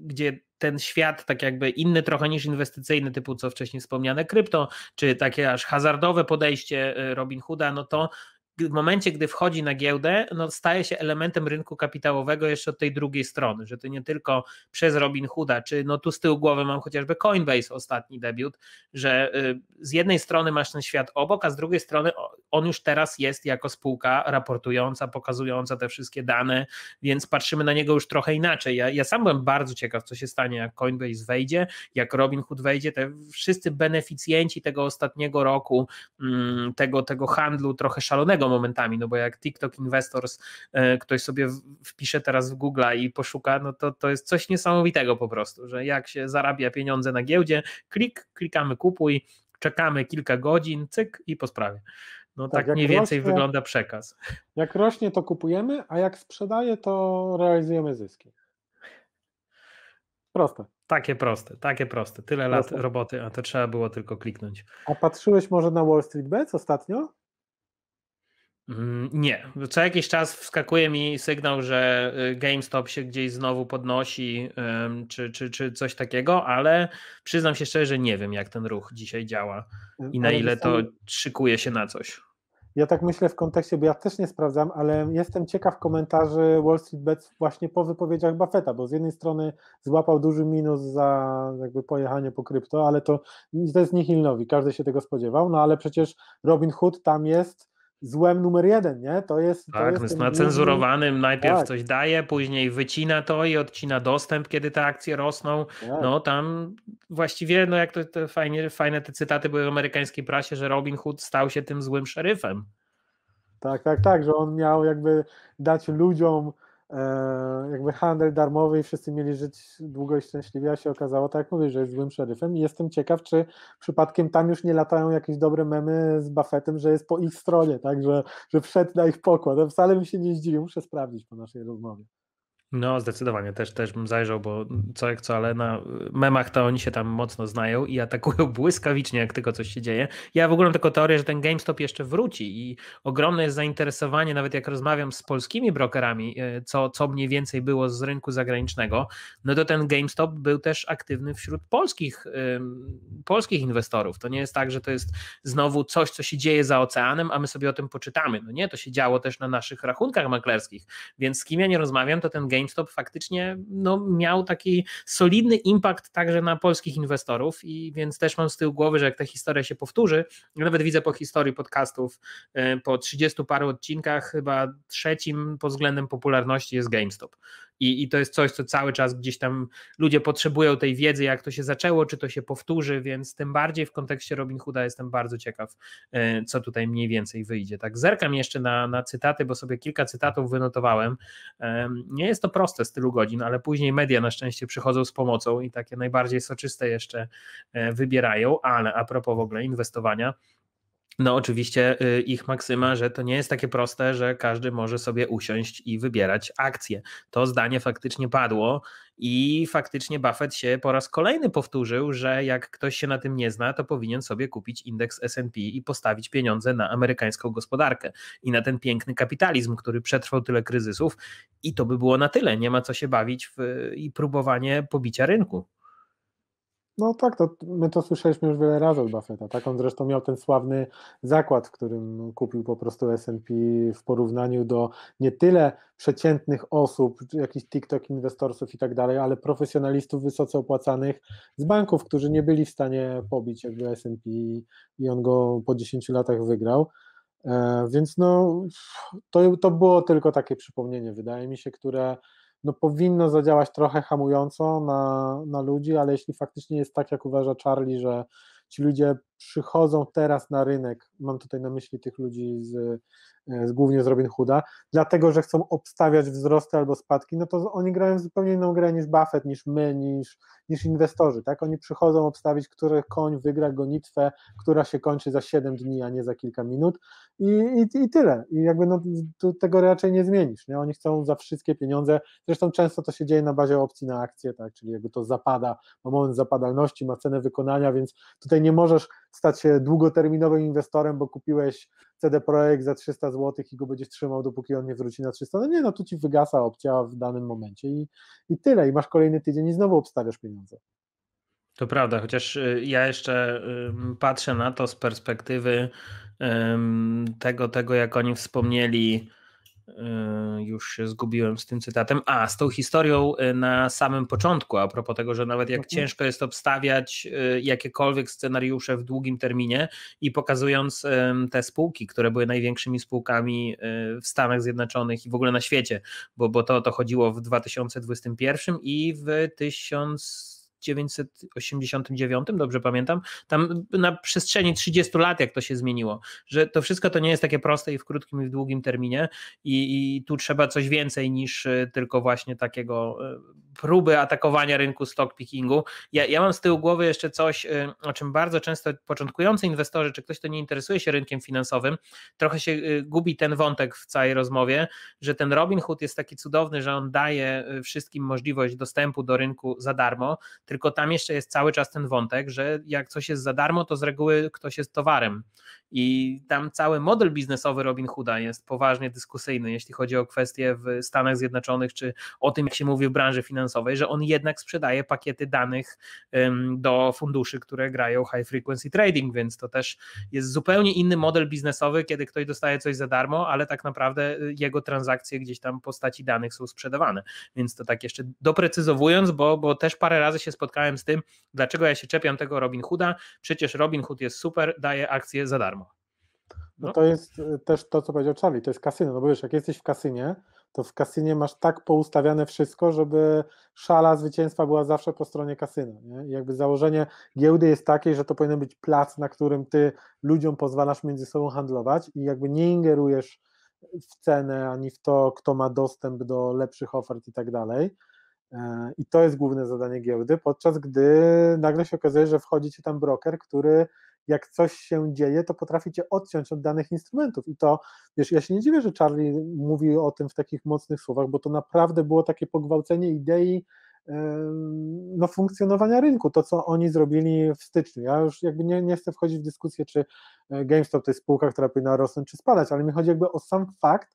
gdzie ten świat, tak jakby inny trochę niż inwestycyjny, typu co wcześniej wspomniane krypto, czy takie aż hazardowe podejście y, Robin Hooda, no to w momencie, gdy wchodzi na giełdę, no staje się elementem rynku kapitałowego jeszcze od tej drugiej strony, że to nie tylko przez Robin Hooda, czy no tu z tyłu głowy mam chociażby Coinbase ostatni debiut, że y, z jednej strony masz ten świat obok, a z drugiej strony on już teraz jest jako spółka raportująca, pokazująca te wszystkie dane, więc patrzymy na niego już trochę inaczej. Ja, ja sam byłem bardzo ciekaw, co się stanie, jak Coinbase wejdzie, jak Robin Hood wejdzie, te wszyscy beneficjenci tego ostatniego roku, mm, tego, tego handlu trochę szalonego, trudnego momentami, no bo jak TikTok Investors e, ktoś sobie wpisze teraz w Google i poszuka, no to to jest coś niesamowitego po prostu, że jak się zarabia pieniądze na giełdzie, klik, klikamy kupuj, czekamy kilka godzin, cyk i po sprawie. No tak, tak mniej więcej rośnie, wygląda przekaz. Jak rośnie, to kupujemy, a jak sprzedaje, to realizujemy zyski. Proste. Takie proste, takie proste. Tyle proste. lat roboty, a to trzeba było tylko kliknąć. A patrzyłeś może na Wall Street Bets ostatnio? Mm, nie. Co jakiś czas wskakuje mi sygnał, że y, GameStop się gdzieś znowu podnosi, czy, czy, czy coś takiego, ale przyznam się szczerze, że nie wiem, jak ten ruch dzisiaj działa y, i na ale ile to jestem... szykuje się na coś. Ja tak myślę w kontekście, bo ja też nie sprawdzam, ale jestem ciekaw komentarzy Wall Street Bets właśnie po wypowiedziach Buffetta, bo z jednej strony złapał duży minus za jakby pojechanie po krypto, ale to, to jest nihilnowi, każdy się tego spodziewał, no ale przecież Robin Hood tam jest złem numer jeden, nie? To jest. Tak, to jest na cenzurowanym najpierw tak. coś daje, później wycina to i odcina dostęp, kiedy te akcje rosną. Tak. No tam właściwie, no jak to, to fajnie, fajne te cytaty były w amerykańskiej prasie, że Robin Hood stał się tym złym szeryfem. Tak, tak, tak, że on miał jakby dać ludziom E, jakby handel darmowy i wszyscy mieli żyć długo i szczęśliwie, a się okazało, tak jak mówię, że jest złym szeryfem i jestem ciekaw, czy przypadkiem tam już nie latają jakieś dobre memy z Buffettem, że jest po ich stronie, tak, że, że wszedł na ich pokład. Wcale bym się nie zdziwił, muszę sprawdzić po naszej rozmowie. No, zdecydowanie też, też bym zajrzał, bo co jak co, ale na memach to oni się tam mocno znają i atakują błyskawicznie, jak tylko coś się dzieje. Ja w ogóle mam tylko teorię, że ten GameStop jeszcze wróci i ogromne jest zainteresowanie, nawet jak rozmawiam z polskimi brokerami, e, co, co mniej więcej było z rynku zagranicznego, no to ten GameStop był też aktywny wśród polskich, polskich inwestorów. To nie jest tak, że to jest znowu coś, co się dzieje za oceanem, a my sobie o tym poczytamy. No nie, to się działo też na naszych rachunkach maklerskich, więc z kim ja nie rozmawiam, to ten GameStop GameStop faktycznie no, miał taki solidny impact także na polskich inwestorów i więc też mam z tyłu głowy, że jak ta historia się powtórzy, nawet widzę po historii podcastów, e, po 30 paru odcinkach, chyba trzecim pod względem popularności jest GameStop. I, I to jest coś, co cały czas gdzieś tam ludzie potrzebują tej wiedzy, jak to się zaczęło, czy to się powtórzy, więc tym bardziej w kontekście Robin Hooda jestem bardzo ciekaw, e, co tutaj mniej więcej wyjdzie. Tak, zerkam jeszcze na, na cytaty, bo sobie kilka cytatów wynotowałem. E, nie jest to proste z tylu godzin, ale później media na szczęście przychodzą z pomocą i takie najbardziej soczyste jeszcze e, wybierają, ale a propos w ogóle inwestowania, no, oczywiście y, ich maksyma, że to nie jest takie proste, że każdy może sobie usiąść i wybierać akcje. To zdanie faktycznie padło i faktycznie Buffett się po raz kolejny powtórzył, że jak ktoś się na tym nie zna, to powinien sobie kupić indeks SP i postawić pieniądze na amerykańską gospodarkę i na ten piękny kapitalizm, który przetrwał tyle kryzysów, i to by było na tyle. Nie ma co się bawić w, y, i próbowanie pobicia rynku. No tak, to my to słyszeliśmy już wiele razy od Buffetta. Tak? On zresztą miał ten sławny zakład, w którym kupił po prostu S&P w porównaniu do nie tyle przeciętnych osób, jakichś TikTok inwestorów i tak dalej, ale profesjonalistów wysoce opłacanych z banków, którzy nie byli w stanie pobić jakby S&P i on go po 10 latach wygrał. E, więc no, to, to było tylko takie przypomnienie, wydaje mi się, które no powinno zadziałać trochę hamująco na, na ludzi, ale jeśli faktycznie jest tak, jak uważa Charlie, że ci ludzie przychodzą teraz na rynek, mam tutaj na myśli tych ludzi z, e, z głównie z Robin Hooda, dlatego, że chcą obstawiać wzrosty albo spadki, no to oni grają zupełnie inną grę niż Buffett, niż my, niż, niż inwestorzy, tak? Oni przychodzą obstawić, który koń wygra gonitwę, która się kończy za 7 dni, a nie za kilka minut i, i, i tyle. I jakby no, tego raczej nie zmienisz, nie? Oni chcą za wszystkie pieniądze, zresztą często to się dzieje na bazie opcji na akcje, tak? Czyli jakby to zapada, ma moment zapadalności, ma cenę wykonania, więc tutaj nie możesz stać się długoterminowym inwestorem, bo kupiłeś CD Projekt za 300 zł i go będziesz trzymał, dopóki on nie wróci na 300. No nie, no tu ci wygasa opcja w danym momencie i, i tyle. I masz kolejny tydzień i znowu obstawiasz pieniądze. To prawda, chociaż y, ja jeszcze patrzę na to z perspektywy tego, tego jak oni wspomnieli E, już się zgubiłem z tym cytatem. A, z tą historią e, na samym początku, a propos tego, że nawet jak ciężko jest obstawiać e, jakiekolwiek scenariusze w długim terminie i pokazując te spółki, które były największymi spółkami w Stanach Zjednoczonych i w ogóle na świecie, bo, bo to, to chodziło w 2021 i w 1000 1989, dobrze pamiętam, tam na przestrzeni 30 lat, jak to się zmieniło, że to wszystko to nie jest takie proste i w krótkim i w długim terminie i, i tu trzeba coś więcej niż y, tylko właśnie takiego y, próby atakowania rynku stock pickingu. Ja, ja mam z tyłu głowy jeszcze coś, y, o czym bardzo często początkujący inwestorzy, czy ktoś, kto nie interesuje się rynkiem finansowym, trochę się y, gubi ten wątek w całej rozmowie, że ten Robinhood jest taki cudowny, że on daje y, wszystkim możliwość dostępu do rynku za darmo, tylko tam jeszcze jest cały czas ten wątek, że jak coś jest za darmo, to z reguły ktoś jest towarem. I tam cały model biznesowy Robin Hooda jest poważnie dyskusyjny, jeśli chodzi o kwestie w Stanach Zjednoczonych, czy o tym, jak się mówi w branży finansowej, że on jednak sprzedaje pakiety danych do funduszy, które grają high frequency trading, więc to też jest zupełnie inny model biznesowy, kiedy ktoś dostaje coś za darmo, ale tak naprawdę y, jego transakcje gdzieś tam w postaci danych są sprzedawane. Więc to tak jeszcze doprecyzowując, bo, bo też parę razy się spotkałem z tym, dlaczego ja się czepiam tego Robin Hooda. Przecież Robin Hood jest super, daje akcje za darmo. No. to jest e, też to, co powiedział Charlie, to jest kasyno, no bo wiesz, jak jesteś w kasynie, to w kasynie masz tak poustawiane wszystko, żeby szala zwycięstwa była zawsze po stronie kasyna. Nie? I jakby założenie giełdy jest takie, że to powinien być plac, na którym ty ludziom pozwalasz między sobą handlować i jakby nie ingerujesz w cenę ani w to, kto ma dostęp do lepszych ofert i tak dalej. E, I to jest główne zadanie giełdy, podczas gdy nagle się okazuje, że wchodzi ci tam broker, który jak coś się dzieje, to potraficie odciąć od danych instrumentów. I to, wiesz, ja się nie dziwię, że Charlie mówi o tym w takich mocnych słowach, bo to naprawdę było takie pogwałcenie idei no, funkcjonowania rynku, to co oni zrobili w styczniu. Ja już jakby nie, nie chcę wchodzić w dyskusję, czy e, GameStop to jest spółka, która powinna rosnąć czy spadać, ale mi chodzi jakby o sam fakt,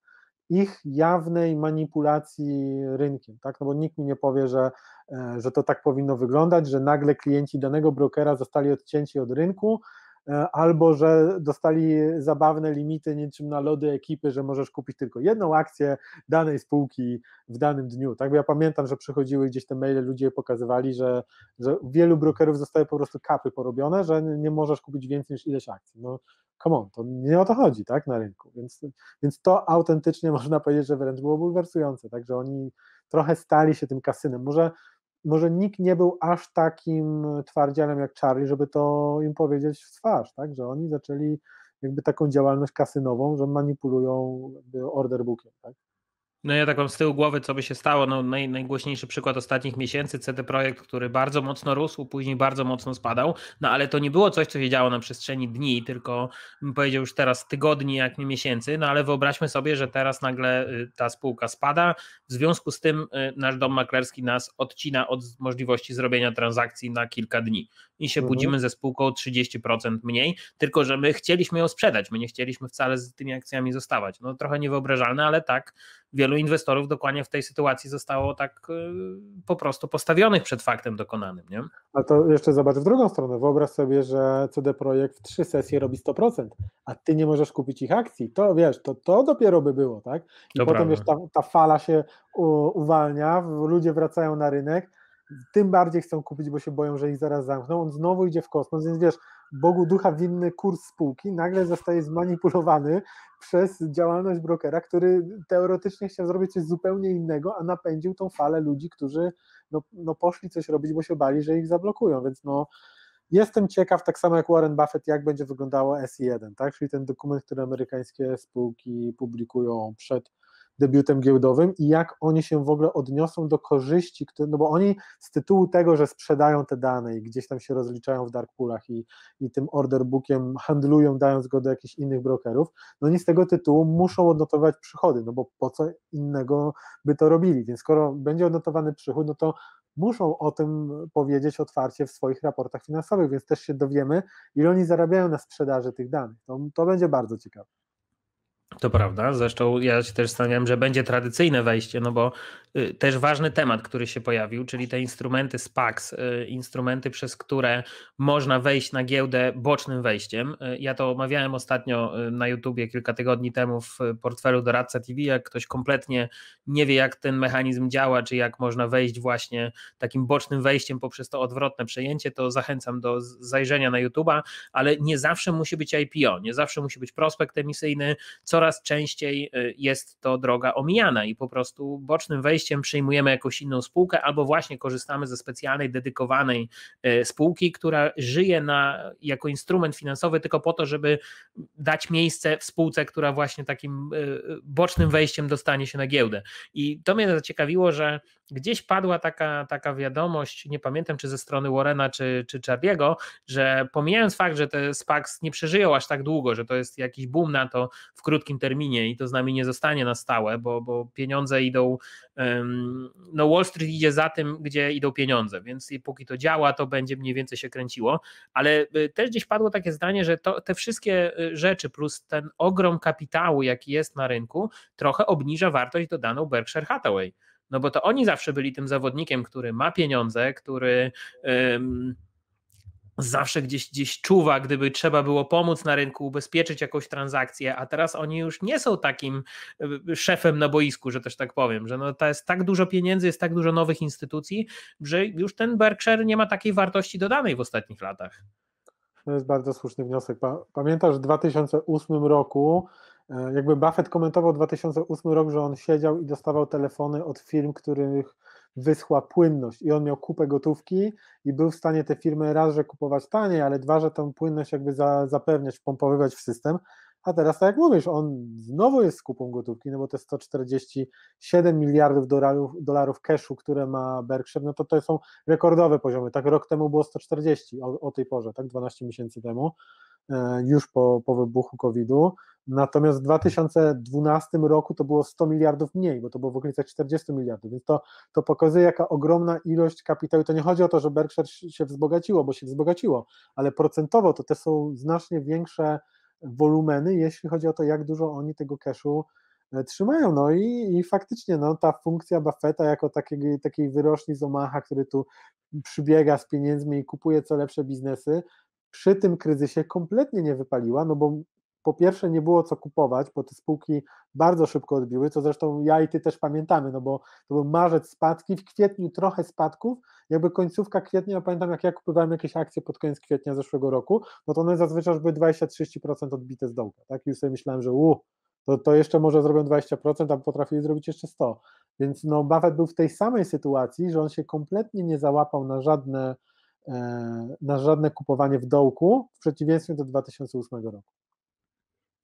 ich jawnej manipulacji rynkiem, tak? no bo nikt mi nie powie, że, e, że to tak powinno wyglądać, że nagle klienci danego brokera zostali odcięci od rynku, e, albo że dostali zabawne limity niczym na lody ekipy, że możesz kupić tylko jedną akcję danej spółki w danym dniu. Tak, ja pamiętam, że przychodziły gdzieś te maile, ludzie pokazywali, że, że wielu brokerów zostały po prostu kapy porobione, że nie możesz kupić więcej niż ileś akcji. No, come on, to nie o to chodzi, tak, na rynku. Więc, więc to autentycznie można powiedzieć, że wręcz było bulwersujące, tak, że oni trochę stali się tym kasynem. Może, może nikt nie był aż takim twardzielem jak Charlie, żeby to im powiedzieć w twarz, tak, że oni zaczęli jakby taką działalność kasynową, że manipulują orderbookiem, tak. No ja tak mam z tyłu głowy, co by się stało. No, naj, najgłośniejszy przykład ostatnich miesięcy CD Projekt, który bardzo mocno rósł, później bardzo mocno spadał, no ale to nie było coś, co się działo na przestrzeni dni, tylko bym powiedział już teraz tygodni, jak nie miesięcy, no ale wyobraźmy sobie, że teraz nagle y, ta spółka spada, w związku z tym y, nasz dom maklerski nas odcina od możliwości zrobienia transakcji na kilka dni i się mhm. budzimy ze spółką 30% mniej, tylko że my chcieliśmy ją sprzedać, my nie chcieliśmy wcale z tymi akcjami zostawać. No trochę niewyobrażalne, ale tak wielu inwestorów dokładnie w tej sytuacji zostało tak y, po prostu postawionych przed faktem dokonanym. Nie? A to jeszcze zobacz w drugą stronę. Wyobraź sobie, że CD Projekt w trzy sesje robi 100%, a ty nie możesz kupić ich akcji. To wiesz, to, to dopiero by było, tak? I potem wiesz, ta, ta fala się uwalnia, ludzie wracają na rynek tym bardziej chcą kupić, bo się boją, że ich zaraz zamkną. On znowu idzie w kosmos, więc wiesz, Bogu ducha winny kurs spółki nagle zostaje zmanipulowany przez działalność brokera, który teoretycznie chciał zrobić coś zupełnie innego, a napędził tą falę ludzi, którzy no, no poszli coś robić, bo się bali, że ich zablokują. Więc no, jestem ciekaw, tak samo jak Warren Buffett, jak będzie wyglądało SI1, tak? czyli ten dokument, który amerykańskie spółki publikują przed debiutem giełdowym i jak oni się w ogóle odniosą do korzyści, które, no bo oni z tytułu tego, że sprzedają te dane i gdzieś tam się rozliczają w dark poolach i, i tym order bookiem handlują, dając go do jakichś innych brokerów, no oni z tego tytułu muszą odnotować przychody, no bo po co innego by to robili, więc skoro będzie odnotowany przychód, no to muszą o tym powiedzieć otwarcie w swoich raportach finansowych, więc też się dowiemy, ile oni zarabiają na sprzedaży tych danych. To, to będzie bardzo ciekawe. To prawda, zresztą ja się też stawiałem że będzie tradycyjne wejście, no bo y, też ważny temat, który się pojawił, czyli te instrumenty SPAX, y, instrumenty, przez które można wejść na giełdę bocznym wejściem. Y, ja to omawiałem ostatnio na YouTubie kilka tygodni temu w portfelu Doradca TV, jak ktoś kompletnie nie wie, jak ten mechanizm działa, czy jak można wejść właśnie takim bocznym wejściem poprzez to odwrotne przejęcie, to zachęcam do zajrzenia na YouTuba, ale nie zawsze musi być IPO, nie zawsze musi być prospekt emisyjny, co coraz częściej y, jest to droga omijana i po prostu bocznym wejściem przyjmujemy jakąś inną spółkę albo właśnie korzystamy ze specjalnej, dedykowanej y, spółki, która żyje na, jako instrument finansowy tylko po to, żeby dać miejsce w spółce, która właśnie takim y, bocznym wejściem dostanie się na giełdę. I to mnie zaciekawiło, że gdzieś padła taka, taka wiadomość, nie pamiętam czy ze strony Warrena czy, czy Charlie'ego, że pomijając fakt, że te spaks nie przeżyją aż tak długo, że to jest jakiś boom na to w krótkim terminie i to z nami nie zostanie na stałe, bo, bo pieniądze idą, no Wall Street idzie za tym, gdzie idą pieniądze, więc póki to działa, to będzie mniej więcej się kręciło, ale y, też gdzieś padło takie zdanie, że to, te wszystkie y, rzeczy plus ten ogrom kapitału, jaki jest na rynku, trochę obniża wartość dodaną Berkshire Hathaway no bo to oni zawsze byli tym zawodnikiem, który ma pieniądze, który. Um, zawsze gdzieś, gdzieś czuwa, gdyby trzeba było pomóc na rynku, ubezpieczyć jakąś transakcję, a teraz oni już nie są takim e, szefem na boisku, że też tak powiem, że no to jest tak dużo pieniędzy, jest tak dużo nowych instytucji, że już ten Berkshire nie ma takiej wartości dodanej w ostatnich latach. To jest bardzo słuszny wniosek. Pamiętasz w 2008 roku E, jakby Buffett komentował 2008 rok, że on siedział i dostawał telefony od firm, których wyschła płynność i on miał kupę gotówki i był w stanie te firmy raz, że kupować taniej, ale dwa, że tę płynność jakby za, zapewniać, pompowywać w system. A teraz, tak jak mówisz, on znowu jest z kupą gotówki, no bo te 147 miliardów dolarów, dolarów cashu, które ma Berkshire, no to to są rekordowe poziomy. Tak rok temu było 140 o, o tej porze, tak 12 miesięcy temu. E, już po, po wybuchu COVID-u. Natomiast w 2012 roku to było 100 miliardów mniej, bo to było w okolicach 40 miliardów, więc to, to pokazuje, jaka ogromna ilość kapitału. to nie chodzi o to, że Berkshire się wzbogaciło, bo się wzbogaciło, ale procentowo to te są znacznie większe wolumeny, jeśli chodzi o to, jak dużo oni tego cashu e, trzymają. No i, i faktycznie no, ta funkcja Buffetta jako takiej, takiej wyroczni z Omaha, który tu przybiega z pieniędzmi i kupuje co lepsze biznesy, przy tym kryzysie kompletnie nie wypaliła, no bo po pierwsze nie było co kupować, bo te spółki bardzo szybko odbiły, co zresztą ja i ty też pamiętamy, no bo to był marzec spadki, w kwietniu trochę spadków, jakby końcówka kwietnia, ja pamiętam jak ja kupowałem jakieś akcje pod koniec kwietnia zeszłego roku, no to one zazwyczaj były 20-30% odbite z dołka, tak, już sobie myślałem, że u, to, to jeszcze może zrobią 20%, a potrafili zrobić jeszcze 100, więc no Buffett był w tej samej sytuacji, że on się kompletnie nie załapał na żadne E, na żadne kupowanie w dołku, w przeciwieństwie do 2008 roku.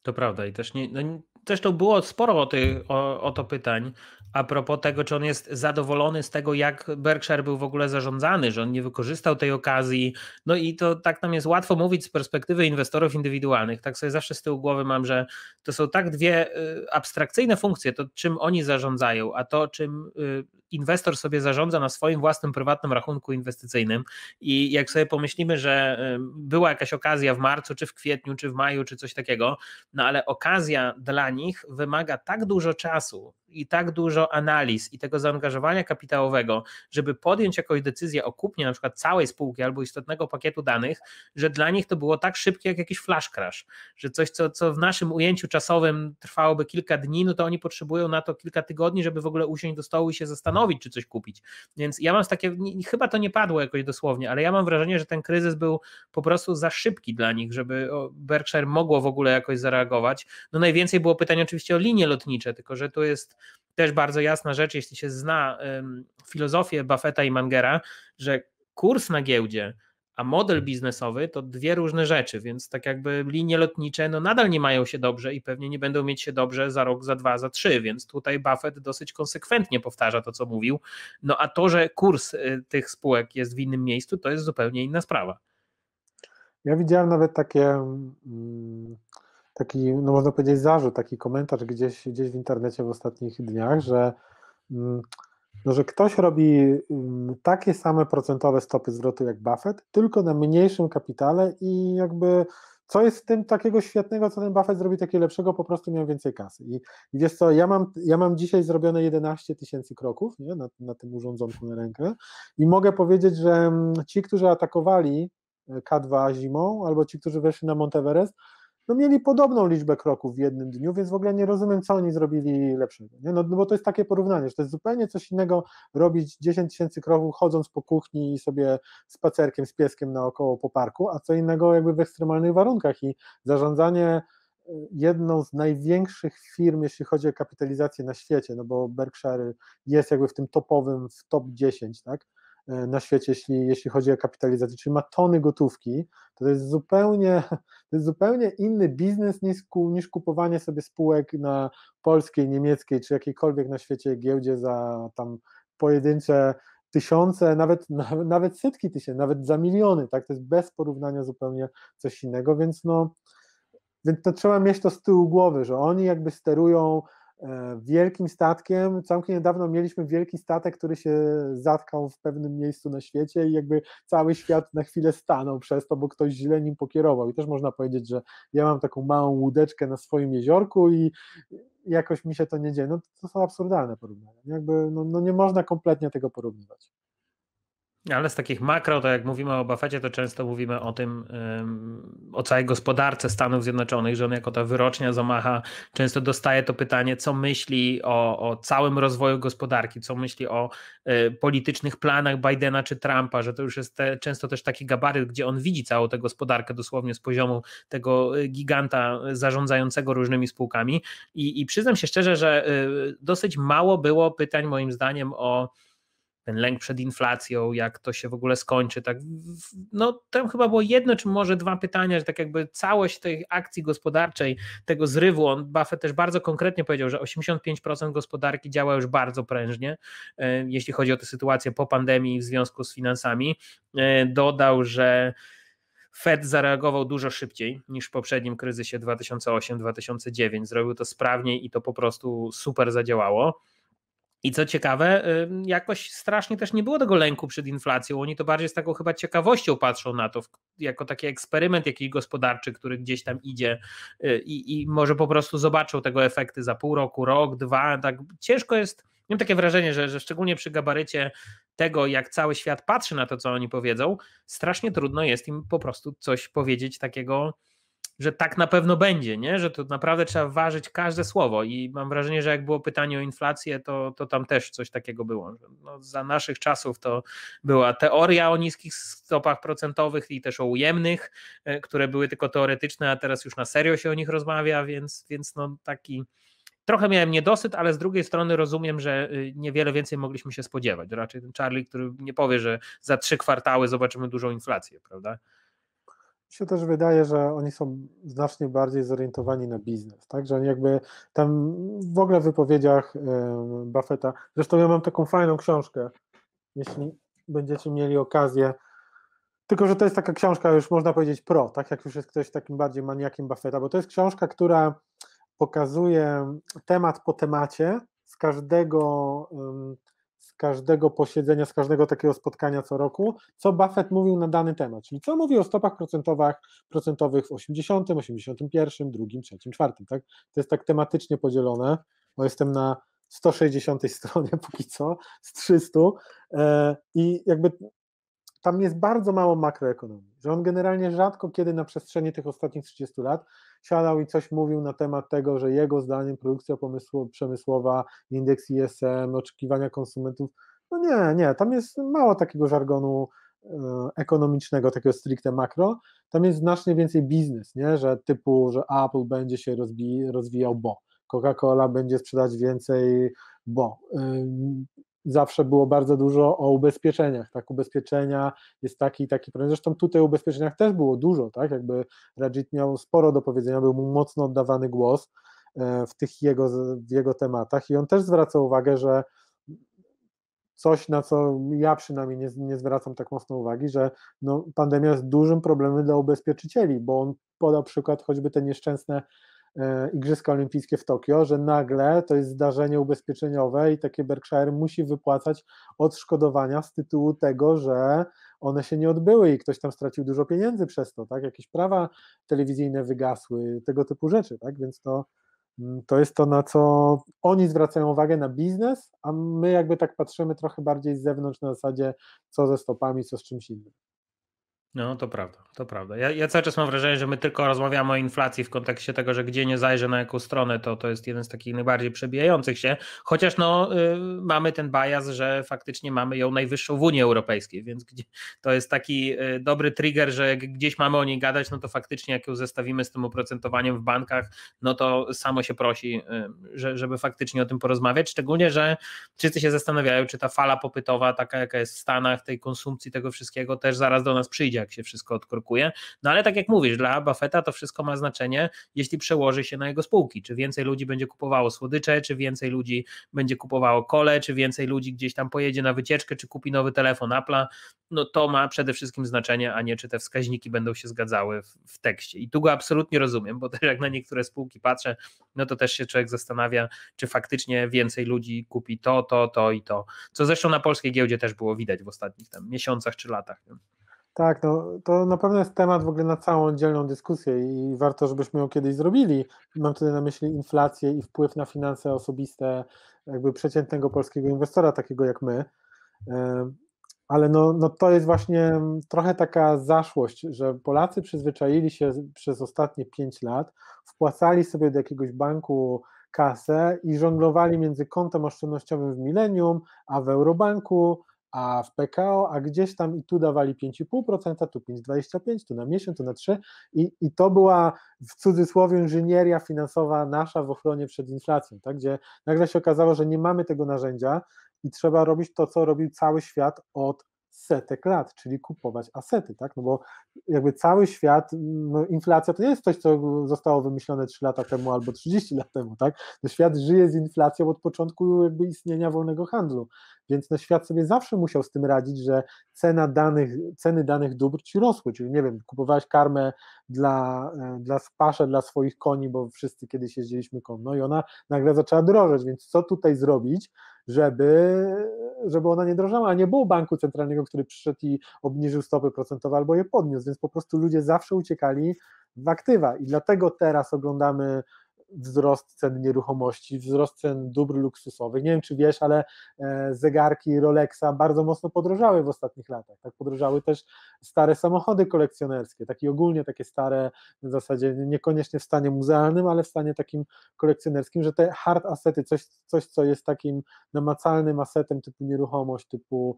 To prawda i też nie, no, zresztą było sporo tych, o, o, to pytań a propos tego, czy on jest zadowolony z tego, jak Berkshire był w ogóle zarządzany, że on nie wykorzystał tej okazji. No i to tak nam jest łatwo mówić z perspektywy inwestorów indywidualnych. Tak sobie zawsze z tyłu głowy mam, że to są tak dwie y, abstrakcyjne funkcje, to czym oni zarządzają, a to czym y, inwestor sobie zarządza na swoim własnym prywatnym rachunku inwestycyjnym. I jak sobie pomyślimy, że y, była jakaś okazja w marcu, czy w kwietniu, czy w maju, czy coś takiego, no ale okazja dla nich wymaga tak dużo czasu, i tak dużo analiz i tego zaangażowania kapitałowego, żeby podjąć jakąś decyzję o kupnie na przykład całej spółki albo istotnego pakietu danych, że dla nich to było tak szybkie jak jakiś flash crash, że coś, co, co w naszym ujęciu czasowym trwałoby kilka dni, no to oni potrzebują na to kilka tygodni, żeby w ogóle usiąść do stołu i się zastanowić, czy coś kupić. Więc ja mam takie, chyba to nie padło jakoś dosłownie, ale ja mam wrażenie, że ten kryzys był po prostu za szybki dla nich, żeby Berkshire mogło w ogóle jakoś zareagować. No najwięcej było pytań oczywiście o linie lotnicze, tylko że to jest też bardzo jasna rzecz, jeśli się zna filozofię Buffetta i Mangera, że kurs na giełdzie a model mhm. biznesowy to dwie różne rzeczy, więc tak jakby linie lotnicze no nadal nie mają się dobrze i pewnie nie będą mieć się dobrze za rok, za dwa, za trzy, więc tutaj Buffett dosyć konsekwentnie powtarza to, co mówił. No a to, że kurs y, tych spółek jest w innym miejscu, to jest zupełnie inna sprawa. Ja widziałem nawet takie mm, taki, no można powiedzieć, zarzut, taki komentarz gdzieś, gdzieś w internecie w ostatnich dniach, że, mm, no, że ktoś robi mm, takie same procentowe stopy zwrotu jak Buffett, tylko na mniejszym kapitale i jakby co jest w tym takiego świetnego, co ten Buffett zrobi takiego lepszego, po prostu miał więcej kasy. I, i wiesz co, ja mam, ja mam dzisiaj zrobione 11 tysięcy kroków nie, na, na tym urządzonku na rękę i mogę powiedzieć, że mm, ci, którzy atakowali e, K2 zimą albo ci, którzy weszli na Monteverest, no mieli podobną liczbę kroków w jednym dniu, więc w ogóle nie rozumiem, co oni zrobili lepszego. Nie? No, no bo to jest takie porównanie, że to jest zupełnie coś innego robić 10 tysięcy kroków chodząc po kuchni i sobie spacerkiem z pieskiem naokoło po parku, a co innego jakby w ekstremalnych warunkach i zarządzanie y, jedną z największych firm, jeśli chodzi o kapitalizację na świecie, no bo Berkshire jest jakby w tym topowym, w top 10, tak? E, na świecie, jeśli, jeśli chodzi o kapitalizację, czyli ma tony gotówki, to, to jest zupełnie, to jest zupełnie inny biznes niż, niż kupowanie sobie spółek na polskiej, niemieckiej czy jakiejkolwiek na świecie giełdzie za tam pojedyncze tysiące, nawet, nawet setki tysięcy, nawet za miliony, tak? To jest bez porównania zupełnie coś innego, więc no, więc to trzeba mieć to z tyłu głowy, że oni jakby sterują E, wielkim statkiem. Całkiem niedawno mieliśmy wielki statek, który się zatkał w pewnym miejscu na świecie i jakby cały świat na chwilę stanął przez to, bo ktoś źle nim pokierował. I też można powiedzieć, że ja mam taką małą łódeczkę na swoim jeziorku i jakoś mi się to nie dzieje. No to są absurdalne porównania. Jakby, no, no nie można kompletnie tego porównywać. Ale z takich makro, to jak mówimy o Buffetcie, to często mówimy o tym, o całej gospodarce Stanów Zjednoczonych, że on jako ta wyrocznia zamacha często dostaje to pytanie, co myśli o, o całym rozwoju gospodarki, co myśli o e, politycznych planach Bidena czy Trumpa, że to już jest te, często też taki gabaryt, gdzie on widzi całą tę gospodarkę dosłownie z poziomu tego e, giganta zarządzającego różnymi spółkami. I, i przyznam się szczerze, że e, dosyć mało było pytań moim zdaniem o ten lęk przed inflacją, jak to się w ogóle skończy. Tak, no, tam chyba było jedno, czy może dwa pytania, że tak jakby całość tej akcji gospodarczej, tego zrywu, on Buffett też bardzo konkretnie powiedział, że 85% gospodarki działa już bardzo prężnie, e, jeśli chodzi o tę sytuację po pandemii w związku z finansami. E, dodał, że Fed zareagował dużo szybciej niż w poprzednim kryzysie 2008-2009. Zrobił to sprawniej i to po prostu super zadziałało. I co ciekawe, jakoś strasznie też nie było tego lęku przed inflacją. Oni to bardziej z taką chyba ciekawością patrzą na to, jako taki eksperyment jakiś gospodarczy, który gdzieś tam idzie y, i, i może po prostu zobaczą tego efekty za pół roku, rok, dwa. Tak ciężko jest. Mam takie wrażenie, że, że szczególnie przy gabarycie tego, jak cały świat patrzy na to, co oni powiedzą, strasznie trudno jest im po prostu coś powiedzieć takiego że tak na pewno będzie, nie? że to naprawdę trzeba ważyć każde słowo i mam wrażenie, że jak było pytanie o inflację, to, to tam też coś takiego było. No, za naszych czasów to była teoria o niskich stopach procentowych i też o ujemnych, e, które były tylko teoretyczne, a teraz już na serio się o nich rozmawia, więc, więc no taki trochę miałem niedosyt, ale z drugiej strony rozumiem, że y, niewiele więcej mogliśmy się spodziewać. Raczej ten Charlie, który nie powie, że za trzy kwartały zobaczymy dużą inflację, prawda? się też wydaje, że oni są znacznie bardziej zorientowani na biznes, tak? Że oni jakby tam w ogóle w wypowiedziach Buffetta, zresztą ja mam taką fajną książkę, jeśli będziecie mieli okazję, tylko że to jest taka książka już można powiedzieć pro, tak? Jak już jest ktoś takim bardziej maniakiem Buffetta, bo to jest książka, która pokazuje temat po temacie z każdego z każdego posiedzenia, z każdego takiego spotkania co roku, co Buffett mówił na dany temat, czyli co mówi o stopach procentowych, procentowych w 80, 81, 2, 3, 4. Tak? To jest tak tematycznie podzielone, bo jestem na 160 stronie póki co, z 300 e, i jakby tam jest bardzo mało makroekonomii, że on generalnie rzadko kiedy na przestrzeni tych ostatnich 30 lat siadał i coś mówił na temat tego, że jego zdaniem produkcja przemysłowa, indeks ISM, oczekiwania konsumentów, no nie, nie, tam jest mało takiego żargonu e, ekonomicznego, takiego stricte makro, tam jest znacznie więcej biznes, nie? że typu, że Apple będzie się rozwijał, bo Coca-Cola będzie sprzedać więcej, bo e, zawsze było bardzo dużo o ubezpieczeniach, tak, ubezpieczenia jest taki i taki problem, zresztą tutaj o ubezpieczeniach też było dużo, tak, jakby Rajit miał sporo do powiedzenia, był mu mocno oddawany głos e, w tych jego, w jego tematach i on też zwraca uwagę, że coś, na co ja przynajmniej nie, nie zwracam tak mocno uwagi, że no, pandemia jest dużym problemem dla ubezpieczycieli, bo on podał przykład choćby te nieszczęsne E, Igrzyska Olimpijskie w Tokio, że nagle to jest zdarzenie ubezpieczeniowe i takie Berkshire musi wypłacać odszkodowania z tytułu tego, że one się nie odbyły i ktoś tam stracił dużo pieniędzy przez to, tak? Jakieś prawa telewizyjne wygasły, tego typu rzeczy, tak? Więc to, mm, to jest to, na co oni zwracają uwagę na biznes, a my jakby tak patrzymy trochę bardziej z zewnątrz na zasadzie co ze stopami, co z czymś innym. No, to prawda, to prawda. Ja, ja, cały czas mam wrażenie, że my tylko rozmawiamy o inflacji w kontekście tego, że gdzie nie zajrzę, na jaką stronę, to, to jest jeden z takich najbardziej przebijających się, chociaż no, y, mamy ten bias, że faktycznie mamy ją najwyższą w Unii Europejskiej, więc gdzie, to jest taki y, dobry trigger, że jak gdzieś mamy o niej gadać, no to faktycznie jak ją zestawimy z tym oprocentowaniem w bankach, no to samo się prosi, y, że, żeby faktycznie o tym porozmawiać, szczególnie, że wszyscy się zastanawiają, czy ta fala popytowa, taka jaka jest w Stanach, tej konsumpcji, tego wszystkiego, też zaraz do nas przyjdzie jak się wszystko odkorkuje. No ale tak jak mówisz, dla Buffetta to wszystko ma znaczenie, jeśli przełoży się na jego spółki. Czy więcej ludzi będzie kupowało słodycze, czy więcej ludzi będzie kupowało kole, czy więcej ludzi gdzieś tam pojedzie na wycieczkę, czy kupi nowy telefon Apple'a. No to ma przede wszystkim znaczenie, a nie czy te wskaźniki będą się zgadzały w, w tekście. I tu go absolutnie rozumiem, bo też jak na niektóre spółki patrzę, no to też się człowiek zastanawia, czy faktycznie więcej ludzi kupi to, to, to i to. Co zresztą na polskiej giełdzie też było widać w ostatnich tam miesiącach czy latach. Tak, no, to na pewno jest temat w ogóle na całą oddzielną dyskusję i warto, żebyśmy ją kiedyś zrobili. Mam tutaj na myśli inflację i wpływ na finanse osobiste jakby przeciętnego polskiego inwestora, takiego jak my. Ale no, no to jest właśnie trochę taka zaszłość, że Polacy przyzwyczaili się przez ostatnie 5 lat, wpłacali sobie do jakiegoś banku kasę i żonglowali między kontem oszczędnościowym w Millennium, a w Eurobanku, a w PKO, a gdzieś tam i tu dawali 5,5%, tu 5,25%, tu na miesiąc, tu na 3% i, i to była w cudzysłowie inżynieria finansowa nasza w ochronie przed inflacją, tak, gdzie nagle się okazało, że nie mamy tego narzędzia i trzeba robić to, co robił cały świat od setek lat, czyli kupować asety, tak? No bo jakby cały świat, no inflacja to nie jest coś, co zostało wymyślone 3 lata temu albo 30 lat temu, tak? No świat żyje z inflacją od początku jakby istnienia wolnego handlu, więc no świat sobie zawsze musiał z tym radzić, że cena danych, ceny danych dóbr ci rosły, czyli nie wiem, kupowałeś karmę dla, e, dla pasze, dla swoich koni, bo wszyscy kiedyś jeździliśmy konno i ona nagle zaczęła drożeć, więc co tutaj zrobić, żeby, żeby ona nie drożała, a nie było banku centralnego, który przyszedł i obniżył stopy procentowe albo je podniósł, więc po prostu ludzie zawsze uciekali w aktywa i dlatego teraz oglądamy wzrost cen nieruchomości, wzrost cen dóbr luksusowych. Nie wiem, czy wiesz, ale e, zegarki Rolexa bardzo mocno podrożały w ostatnich latach. Tak podrożały też stare samochody kolekcjonerskie, takie ogólnie takie stare w zasadzie niekoniecznie w stanie muzealnym, ale w stanie takim kolekcjonerskim, że te hard asety, coś, coś co jest takim namacalnym asetem typu nieruchomość, typu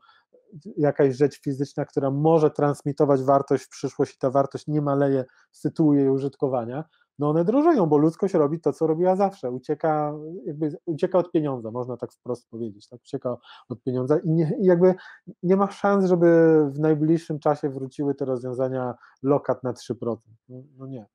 jakaś rzecz fizyczna, która może transmitować wartość w przyszłość i ta wartość nie maleje z tytułu jej użytkowania, no one drożeją, bo ludzkość robi to, co robiła zawsze, ucieka, jakby ucieka od pieniądza, można tak wprost powiedzieć, tak? ucieka od pieniądza i, nie, i jakby nie ma szans, żeby w najbliższym czasie wróciły te rozwiązania lokat na 3%, no, no nie.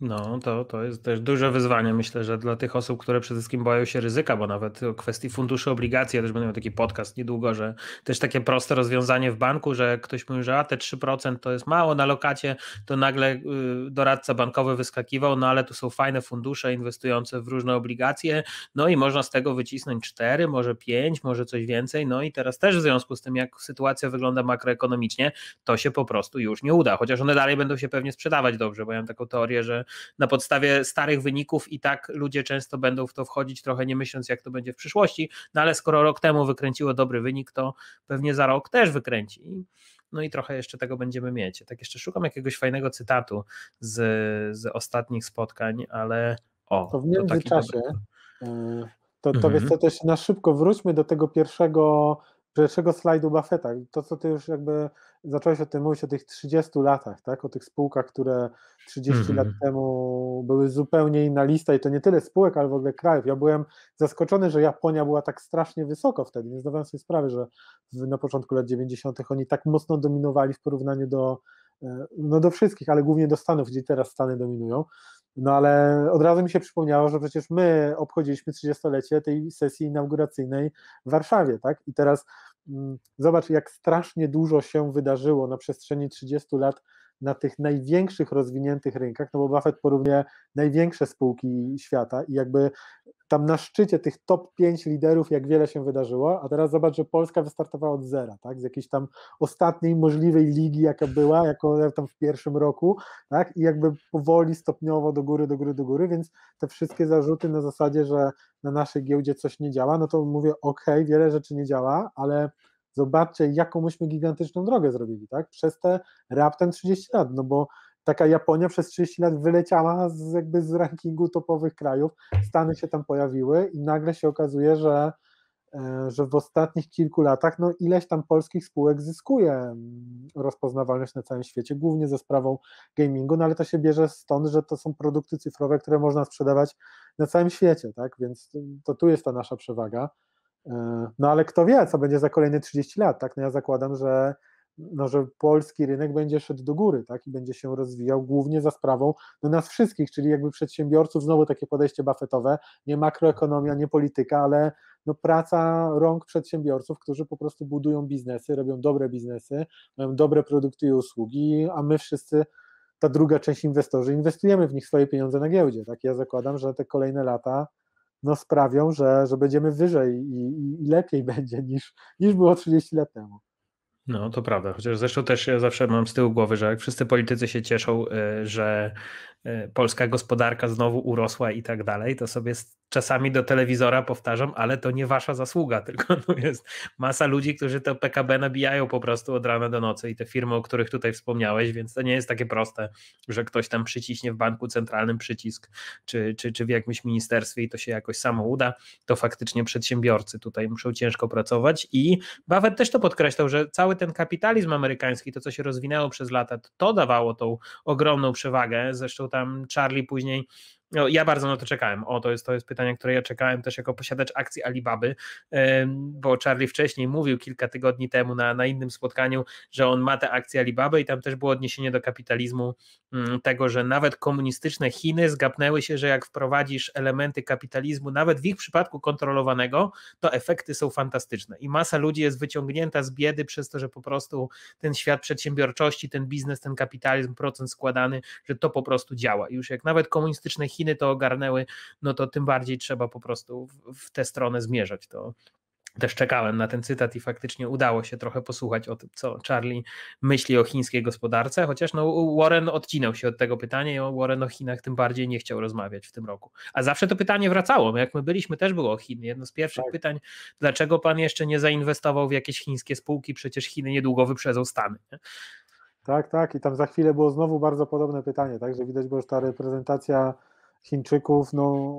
No, to, to jest też duże wyzwanie, myślę, że dla tych osób, które przede wszystkim boją się ryzyka, bo nawet o kwestii funduszy obligacji, ja też będę miał taki podcast niedługo, że też takie proste rozwiązanie w banku, że ktoś mówi, że a te 3% to jest mało na lokacie, to nagle y, doradca bankowy wyskakiwał, no ale tu są fajne fundusze inwestujące w różne obligacje, no i można z tego wycisnąć 4, może 5, może coś więcej, no i teraz też w związku z tym, jak sytuacja wygląda makroekonomicznie, to się po prostu już nie uda, chociaż one dalej będą się pewnie sprzedawać dobrze, bo ja mam taką teorię, że na podstawie starych wyników i tak ludzie często będą w to wchodzić, trochę nie myśląc, jak to będzie w przyszłości. No ale skoro rok temu wykręciło dobry wynik, to pewnie za rok też wykręci. No i trochę jeszcze tego będziemy mieć. Tak jeszcze szukam jakiegoś fajnego cytatu z, z ostatnich spotkań, ale o. To w międzyczasie. E, to, to, mhm. to wiesz, to też na szybko wróćmy do tego pierwszego pierwszego slajdu Buffetta, to co ty już jakby zacząłeś o tym mówić, o tych 30 latach, tak? o tych spółkach, które 30 mm -hmm. lat mhm. temu były zupełnie inna lista i to nie tyle spółek, ale w ogóle krajów. Ja byłem zaskoczony, że Japonia była tak strasznie wysoko wtedy. Nie zdawałem sobie sprawy, że na początku lat 90. oni tak mocno dominowali w porównaniu do, e, no do wszystkich, ale głównie do Stanów, gdzie teraz Stany dominują. No ale od razu mi się przypomniało, że przecież my obchodziliśmy 30-lecie tej sesji inauguracyjnej w Warszawie, tak? I teraz mm, zobacz, jak strasznie dużo się wydarzyło na przestrzeni 30 lat na tych największych rozwiniętych rynkach, no bo Buffett porównuje największe spółki świata i jakby tam na szczycie tych top 5 liderów, jak wiele się wydarzyło, a teraz zobacz, że Polska wystartowała od zera, tak? Z jakiejś tam ostatniej możliwej ligi, jaka była, jako tam w pierwszym roku, tak? I jakby powoli, stopniowo do góry, do góry, do góry, więc te wszystkie zarzuty na zasadzie, że na naszej giełdzie coś nie działa, no to mówię, ok, wiele rzeczy nie działa, ale Zobaczcie, jaką myśmy gigantyczną drogę zrobili, tak? Przez te raptem 30 lat, no bo taka Japonia przez 30 lat wyleciała z, jakby z rankingu topowych krajów, Stany się tam pojawiły i nagle się okazuje, że, e, że w ostatnich kilku latach no ileś tam polskich spółek zyskuje mm, rozpoznawalność na całym świecie, głównie ze sprawą gamingu, no ale to się bierze stąd, że to są produkty cyfrowe, które można sprzedawać na całym świecie, tak? Więc to tu jest ta nasza przewaga. E, no ale kto wie, co będzie za kolejne 30 lat, tak? No ja zakładam, że, no, że polski rynek będzie szedł do góry, tak? I będzie się rozwijał głównie za sprawą no, nas wszystkich, czyli jakby przedsiębiorców, znowu takie podejście buffetowe, nie makroekonomia, nie polityka, ale no, praca rąk przedsiębiorców, którzy po prostu budują biznesy, robią dobre biznesy, mają dobre produkty i usługi, a my wszyscy ta druga część inwestorzy, inwestujemy w nich swoje pieniądze na giełdzie. Tak, ja zakładam, że te kolejne lata no sprawią, że, że będziemy wyżej i, i, lepiej będzie niż, niż było 30 lat temu. No, to prawda. Chociaż zresztą też ja e, zawsze mam z tyłu głowy, że jak wszyscy politycy się cieszą, e, że e, polska gospodarka znowu urosła i tak dalej, to sobie czasami do telewizora powtarzam, ale to nie wasza zasługa, tylko no jest masa ludzi, którzy to PKB nabijają po prostu od rana do nocy i te firmy, o których tutaj wspomniałeś, więc to nie jest takie proste, że ktoś tam przyciśnie w banku centralnym przycisk, czy, czy, czy w jakimś ministerstwie i to się jakoś samo uda, to faktycznie przedsiębiorcy tutaj muszą ciężko pracować i Buffett też to podkreślał, że cały ten kapitalizm amerykański, to co się rozwinęło przez lata, to dawało tą ogromną przewagę, zresztą tam Charlie później no, ja bardzo na to czekałem. O, to jest, to jest pytanie, które ja czekałem też jako posiadacz akcji Alibaby, bo Charlie wcześniej mówił kilka tygodni temu na, na innym spotkaniu, że on ma te akcje Alibaby i tam też było odniesienie do kapitalizmu mm, tego, że nawet komunistyczne Chiny zgapnęły się, że jak wprowadzisz elementy kapitalizmu, nawet w ich przypadku kontrolowanego, to efekty są fantastyczne. I masa ludzi jest wyciągnięta z biedy przez to, że po prostu ten świat przedsiębiorczości, ten biznes, ten kapitalizm, procent składany, że to po prostu działa. I już jak nawet komunistyczne Chiny Chiny to ogarnęły, no to tym bardziej trzeba po prostu w, w tę stronę zmierzać. To, też czekałem na ten cytat i faktycznie udało się trochę posłuchać o tym, co Charlie myśli o chińskiej gospodarce, chociaż no Warren odcinał się od tego pytania i Warren o Chinach tym bardziej nie chciał rozmawiać w tym roku. A zawsze to pytanie wracało, jak my byliśmy też było o Chin. Jedno z pierwszych tak. pytań, dlaczego pan jeszcze nie zainwestował w jakieś chińskie spółki, przecież Chiny niedługo wyprzedzą Stany. Nie? Tak, tak i tam za chwilę było znowu bardzo podobne pytanie, także widać było, że ta reprezentacja Chińczyków no,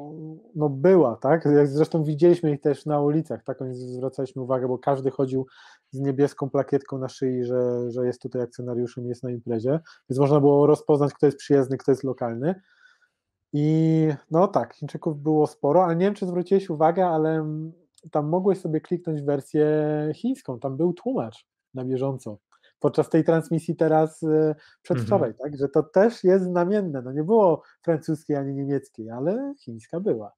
no była, tak? Jak zresztą widzieliśmy ich też na ulicach, tak? Oni zwracaliśmy uwagę, bo każdy chodził z niebieską plakietką na szyi, że, że jest tutaj akcjonariuszem, jest na imprezie, więc można było rozpoznać, kto jest przyjazny, kto jest lokalny. I no tak, Chińczyków było sporo, ale nie wiem, czy zwróciłeś uwagę, ale tam mogłeś sobie kliknąć wersję chińską, tam był tłumacz na bieżąco podczas tej transmisji teraz y, przedwczoraj, mhm. tak? Że to też jest znamienne. No nie było francuskiej ani niemieckiej, ale chińska była.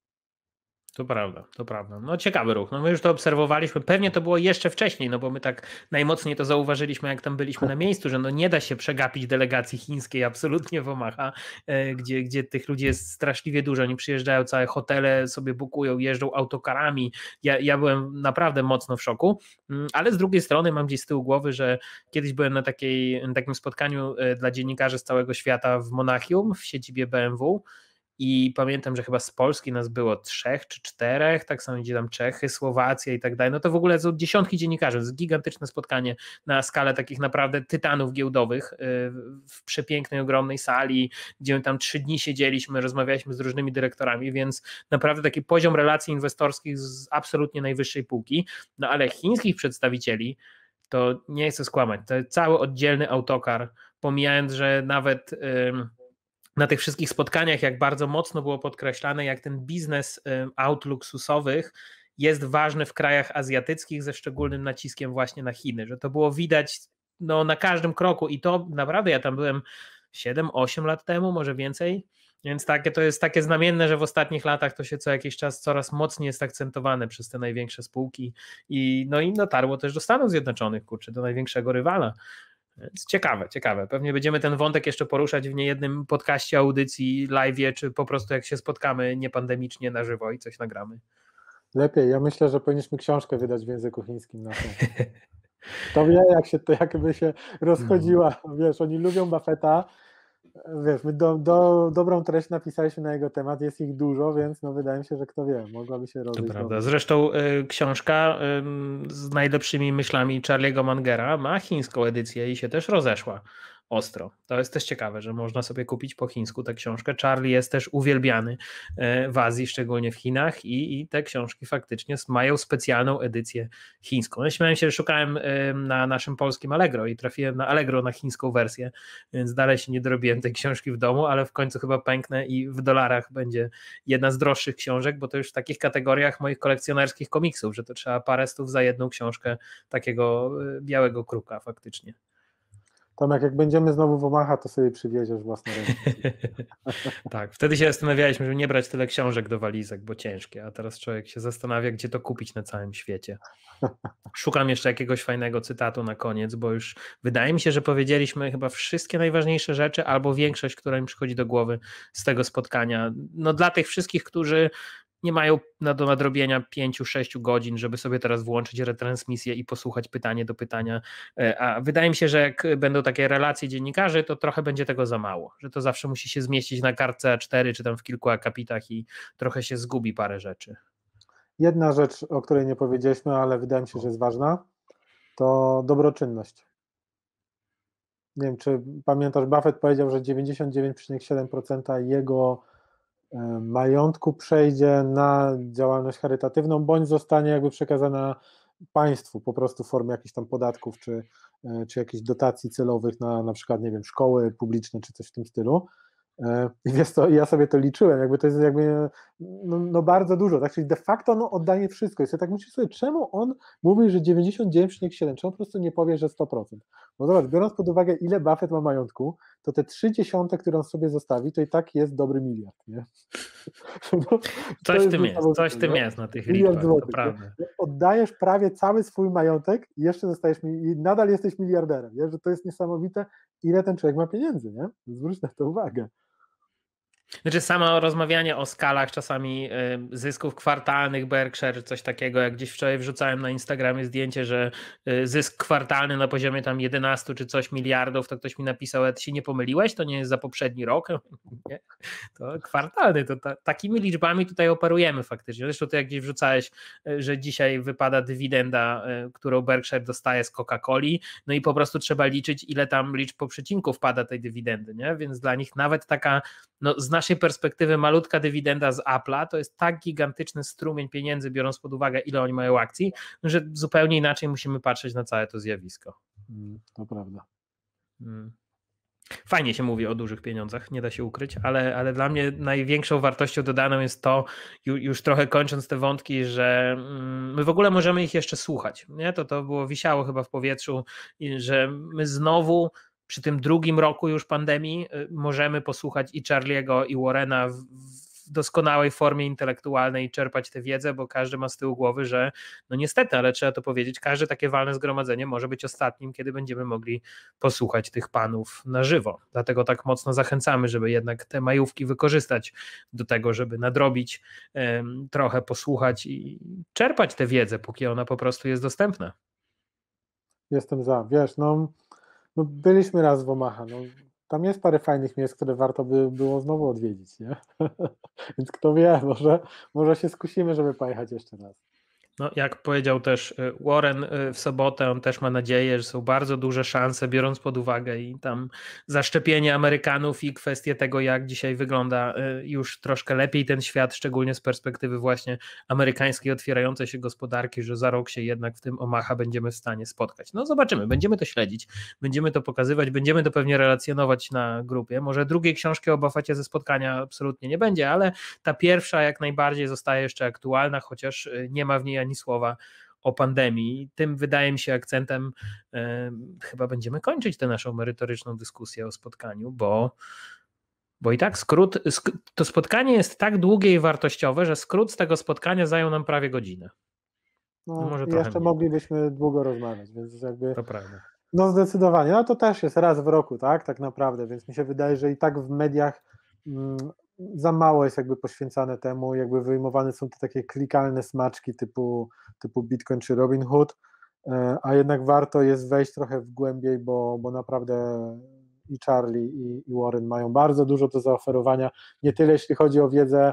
To prawda, to prawda. No ciekawy ruch. No my już to obserwowaliśmy. Pewnie to było jeszcze wcześniej, no bo my tak najmocniej to zauważyliśmy, jak tam byliśmy na miejscu, że no nie da się przegapić delegacji chińskiej absolutnie w Omaha, e, gdzie, gdzie tych ludzi jest straszliwie dużo. Oni przyjeżdżają całe hotele, sobie bukują, jeżdżą autokarami. Ja, ja byłem naprawdę mocno w szoku, mm, ale z drugiej strony mam gdzieś z tyłu głowy, że kiedyś byłem na, takiej, na takim spotkaniu e, dla dziennikarzy z całego świata w Monachium, w siedzibie BMW i pamiętam, że chyba z Polski nas było trzech czy czterech, tak samo gdzie tam Czechy, Słowacja i tak dalej, no to w ogóle są dziesiątki dziennikarzy, to jest gigantyczne spotkanie na skalę takich naprawdę tytanów giełdowych y, w przepięknej, ogromnej sali, gdzie my tam trzy dni siedzieliśmy, rozmawialiśmy z różnymi dyrektorami, więc naprawdę taki poziom relacji inwestorskich z absolutnie najwyższej półki, no ale chińskich przedstawicieli to nie chcę skłamać, to cały oddzielny autokar, pomijając, że nawet... Yy, na tych wszystkich spotkaniach, jak bardzo mocno było podkreślane, jak ten biznes y, aut luksusowych jest ważny w krajach azjatyckich, ze szczególnym naciskiem właśnie na Chiny, że to było widać no, na każdym kroku i to naprawdę ja tam byłem 7-8 lat temu, może więcej. Więc takie, to jest takie znamienne, że w ostatnich latach to się co jakiś czas coraz mocniej jest akcentowane przez te największe spółki i no i dotarło też do Stanów Zjednoczonych, kurczę, do największego rywala więc ciekawe, ciekawe. Pewnie będziemy ten wątek jeszcze poruszać w niejednym podcaście, audycji, live'ie, czy po prostu jak się spotkamy niepandemicznie na żywo i coś nagramy. Lepiej. Ja myślę, że powinniśmy książkę wydać w języku chińskim na to. To wie, jak się to jakby się rozchodziła. No. Wiesz, oni lubią Buffetta, Wiesz, my do, do, dobrą treść napisaliśmy na jego temat, jest ich dużo, więc no wydaje mi się, że kto wie, mogłaby się rozwijać. No. Zresztą y, książka y, z najlepszymi myślami Charlie'ego Mangera ma chińską edycję i się też rozeszła ostro. To jest też ciekawe, że można sobie kupić po chińsku tę książkę. Charlie jest też uwielbiany e, w Azji, szczególnie w Chinach i, i te książki faktycznie mają specjalną edycję chińską. Ja no śmiałem się, że szukałem e, na naszym polskim Allegro i trafiłem na Allegro na chińską wersję, więc dalej się nie dorobiłem tej książki w domu, ale w końcu chyba pęknę i w dolarach będzie jedna z droższych książek, bo to już w takich kategoriach moich kolekcjonerskich komiksów, że to trzeba parę stów za jedną książkę takiego e, białego kruka faktycznie. Tomek, jak będziemy znowu w Omaha, to sobie przywieziesz własne ręce. tak, wtedy się zastanawialiśmy, żeby nie brać tyle książek do walizek, bo ciężkie, a teraz człowiek się zastanawia, gdzie to kupić na całym świecie. Szukam jeszcze jakiegoś fajnego cytatu na koniec, bo już wydaje mi się, że powiedzieliśmy chyba wszystkie najważniejsze rzeczy, albo większość, która mi przychodzi do głowy z tego spotkania. No dla tych wszystkich, którzy nie mają na do nadrobienia 5-6 godzin, żeby sobie teraz włączyć retransmisję i posłuchać pytanie do pytania. E, a wydaje mi się, że jak będą takie relacje dziennikarzy, to trochę będzie tego za mało, że to zawsze musi się zmieścić na kartce 4 czy tam w kilku akapitach i trochę się zgubi parę rzeczy. Jedna rzecz, o której nie powiedzieliśmy, no, ale wydaje mi się, że jest ważna, to dobroczynność. Nie wiem, czy pamiętasz, Buffett powiedział, że 99,7% jego majątku przejdzie na działalność charytatywną, bądź zostanie jakby przekazana państwu po prostu w formie jakichś tam podatków czy, e, czy jakichś dotacji celowych na na przykład, nie wiem, szkoły publiczne czy coś w tym stylu. E, I wiesz ja sobie to liczyłem, jakby to jest jakby no, no bardzo dużo, tak? Czyli de facto no, oddanie wszystko. I sobie tak myślę sobie, czemu on mówi, że 99,7, czemu po prostu nie powie, że 100%? No zobacz, biorąc pod uwagę, ile Buffett ma majątku, to te trzy dziesiąte, które on sobie zostawi, to i tak jest dobry miliard. Nie? coś tym jest, coś tym no. jest na tych miliard lipach, no, Oddajesz prawie cały swój majątek i jeszcze zostajesz, i nadal jesteś miliarderem, nie? że to jest niesamowite, ile ten człowiek ma pieniędzy, nie? Zwróć na to uwagę. Znaczy samo rozmawianie o skalach czasami y, zysków kwartalnych Berkshire, coś takiego, jak gdzieś wczoraj wrzucałem na Instagramie zdjęcie, że y, zysk kwartalny na poziomie tam 11 czy coś miliardów, to ktoś mi napisał, że się nie pomyliłeś, to nie jest za poprzedni rok? Nie, to kwartalny, to ta, takimi liczbami tutaj operujemy faktycznie. Zresztą to jak gdzieś wrzucałeś, y, że dzisiaj wypada dywidenda, którą Berkshire dostaje z Coca-Coli, no i po prostu trzeba liczyć, ile tam liczb po przecinku wpada tej dywidendy, nie? więc dla nich nawet taka no, znaczna naszej perspektywy malutka dywidenda z Apple'a to jest tak gigantyczny strumień pieniędzy, biorąc pod uwagę, ile oni mają akcji, że zupełnie inaczej musimy patrzeć na całe to zjawisko. Mm, to prawda. Mm. Fajnie się mówi o dużych pieniądzach, nie da się ukryć, ale, ale dla mnie największą wartością dodaną jest to, już trochę kończąc te wątki, że mm, my w ogóle możemy ich jeszcze słuchać. Nie? To, to było wisiało chyba w powietrzu, że my znowu przy tym drugim roku już pandemii y, możemy posłuchać i Charliego, i Warrena w, w doskonałej formie intelektualnej i czerpać tę wiedzę, bo każdy ma z tyłu głowy, że no niestety, ale trzeba to powiedzieć, każde takie walne zgromadzenie może być ostatnim, kiedy będziemy mogli posłuchać tych panów na żywo. Dlatego tak mocno zachęcamy, żeby jednak te majówki wykorzystać do tego, żeby nadrobić, um, trochę posłuchać i czerpać tę wiedzę, póki ona po prostu jest dostępna. Jestem za. Wiesz, no no, byliśmy raz w Omaha. No, tam jest parę fajnych miejsc, które warto by było znowu odwiedzić, nie? Więc kto wie, może, może się skusimy, żeby pojechać jeszcze raz. No, jak powiedział też y, Warren y, w sobotę, on też ma nadzieję, że są bardzo duże szanse, biorąc pod uwagę i tam zaszczepienie Amerykanów i kwestię tego, jak dzisiaj wygląda y, już troszkę lepiej ten świat, szczególnie z perspektywy właśnie amerykańskiej otwierającej się gospodarki, że za rok się jednak w tym Omaha będziemy w stanie spotkać. No zobaczymy, będziemy to śledzić, będziemy to pokazywać, będziemy to pewnie relacjonować na grupie. Może drugiej książki o ze spotkania absolutnie nie będzie, ale ta pierwsza jak najbardziej zostaje jeszcze aktualna, chociaż nie ma w niej ani ani słowa o pandemii. Tym wydaje mi się akcentem e, chyba będziemy kończyć tę naszą merytoryczną dyskusję o spotkaniu, bo, bo i tak skrót, sk to spotkanie jest tak długie i wartościowe, że skrót z tego spotkania zajął nam prawie godzinę. No, no może jeszcze mniej. moglibyśmy długo rozmawiać, więc jakby. To prawda. No zdecydowanie. No to też jest raz w roku, tak? Tak naprawdę, więc mi się wydaje, że i tak w mediach mm, za mało jest jakby poświęcane temu, jakby wyjmowane są te takie klikalne smaczki typu, typu Bitcoin czy Robinhood, e, a jednak warto jest wejść trochę w głębiej, bo, bo naprawdę i Charlie i, i Warren mają bardzo dużo do zaoferowania, nie tyle jeśli chodzi o wiedzę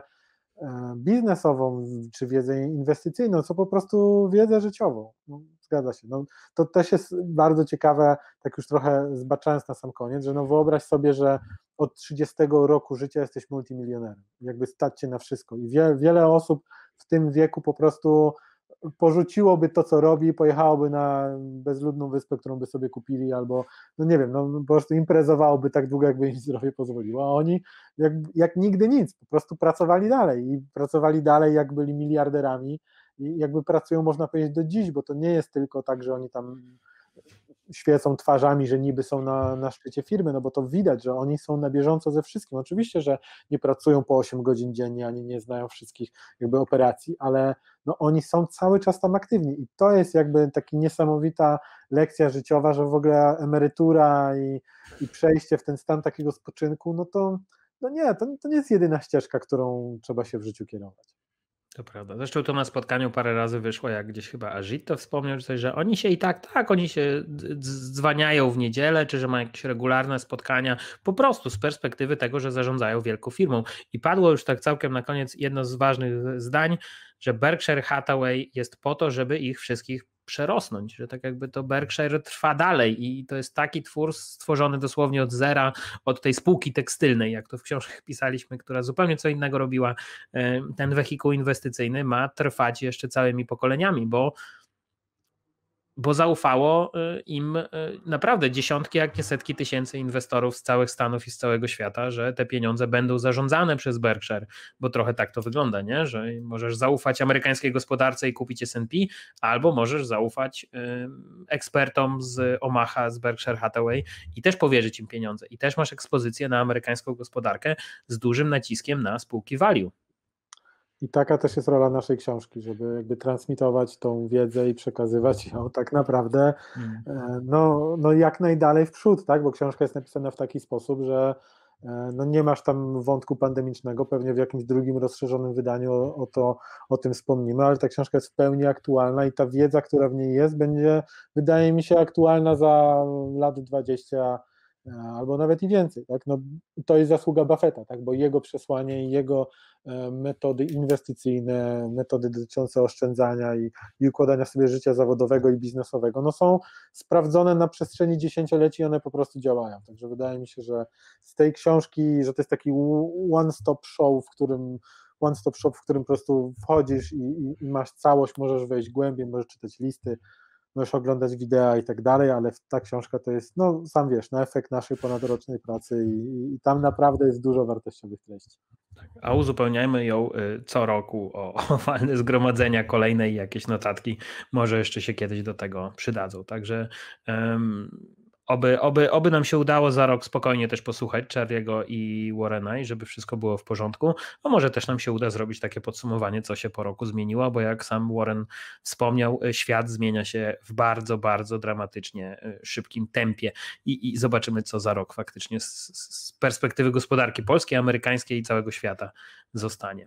e, biznesową czy wiedzę inwestycyjną, co po prostu wiedzę życiową. No, zgadza się. No, to też jest bardzo ciekawe, tak już trochę zbaczając na sam koniec, że no wyobraź sobie, że od 30 roku życia jesteś multimilionerem. Jakby stać się na wszystko. I wie, wiele osób w tym wieku po prostu porzuciłoby to, co robi, pojechałoby na bezludną wyspę, którą by sobie kupili, albo, no nie wiem, no, no po prostu imprezowałoby tak długo, jakby im zdrowie pozwoliło, a oni jak, jak nigdy nic, po prostu pracowali dalej i pracowali dalej, jak byli miliarderami i jakby pracują, można powiedzieć, do dziś, bo to nie jest tylko tak, że oni tam świecą twarzami, że niby są na, na szczycie firmy, no bo to widać, że oni są na bieżąco ze wszystkim. Oczywiście, że nie pracują po 8 godzin dziennie, ani nie znają wszystkich jakby operacji, ale no oni są cały czas tam aktywni i to jest jakby taka niesamowita lekcja życiowa, że w ogóle emerytura i, i przejście w ten stan takiego spoczynku, no to no nie, to, to nie jest jedyna ścieżka, którą trzeba się w życiu kierować. To prawda. Zresztą to na spotkaniu parę razy wyszło, jak gdzieś chyba Ajit to wspomniał, coś, że oni się i tak, tak, oni się dzwaniają w niedzielę, czy że mają jakieś regularne spotkania, po prostu z perspektywy tego, że zarządzają wielką firmą. I padło już tak całkiem na koniec jedno z ważnych zdań, że Berkshire Hathaway jest po to, żeby ich wszystkich przerosnąć, że tak jakby to Berkshire trwa dalej i to jest taki twór stworzony dosłownie od zera, od tej spółki tekstylnej, jak to w książkach pisaliśmy, która zupełnie co innego robiła. E, ten wehikuł inwestycyjny ma trwać jeszcze całymi pokoleniami, bo bo zaufało y, im y, naprawdę dziesiątki, jak nie setki tysięcy inwestorów z całych Stanów i z całego świata, że te pieniądze będą zarządzane przez Berkshire, bo trochę tak to wygląda, nie? że możesz zaufać amerykańskiej gospodarce i kupić S&P, albo możesz zaufać y, ekspertom z Omaha, z Berkshire Hathaway i też powierzyć im pieniądze i też masz ekspozycję na amerykańską gospodarkę z dużym naciskiem na spółki value. I taka też jest rola naszej książki, żeby jakby transmitować tą wiedzę i przekazywać ją tak naprawdę mm. e, no, no jak najdalej w przód, tak? bo książka jest napisana w taki sposób, że e, no nie masz tam wątku pandemicznego, pewnie w jakimś drugim rozszerzonym wydaniu o, o, to, o tym wspomnimy, ale ta książka jest w pełni aktualna i ta wiedza, która w niej jest, będzie, wydaje mi się, aktualna za lat 20 albo nawet i więcej. Tak? No, to jest zasługa Buffetta, tak? bo jego przesłanie jego e, metody inwestycyjne, metody dotyczące oszczędzania i, i układania sobie życia zawodowego i biznesowego, no są sprawdzone na przestrzeni dziesięcioleci i one po prostu działają. Także wydaje mi się, że z tej książki, że to jest taki one-stop show, w którym one-stop shop, w którym po prostu wchodzisz i, i, i masz całość, możesz wejść głębiej, możesz czytać listy, możesz oglądać wideo i tak dalej, ale ta książka to jest, no sam wiesz, na no, efekt naszej ponadrocznej pracy i, i tam naprawdę jest dużo wartościowych treści. Tak, a uzupełniajmy ją y, co roku o owalne zgromadzenia kolejne i jakieś notatki. Może jeszcze się kiedyś do tego przydadzą. Także um, Oby, oby, oby nam się udało za rok spokojnie też posłuchać Charlie'ego i Warrena i żeby wszystko było w porządku. A no może też nam się uda zrobić takie podsumowanie, co się po roku zmieniło, bo jak sam Warren wspomniał, y, świat zmienia się w bardzo, bardzo dramatycznie y, szybkim tempie i, i zobaczymy, co za rok faktycznie z, z perspektywy gospodarki polskiej, amerykańskiej i całego świata zostanie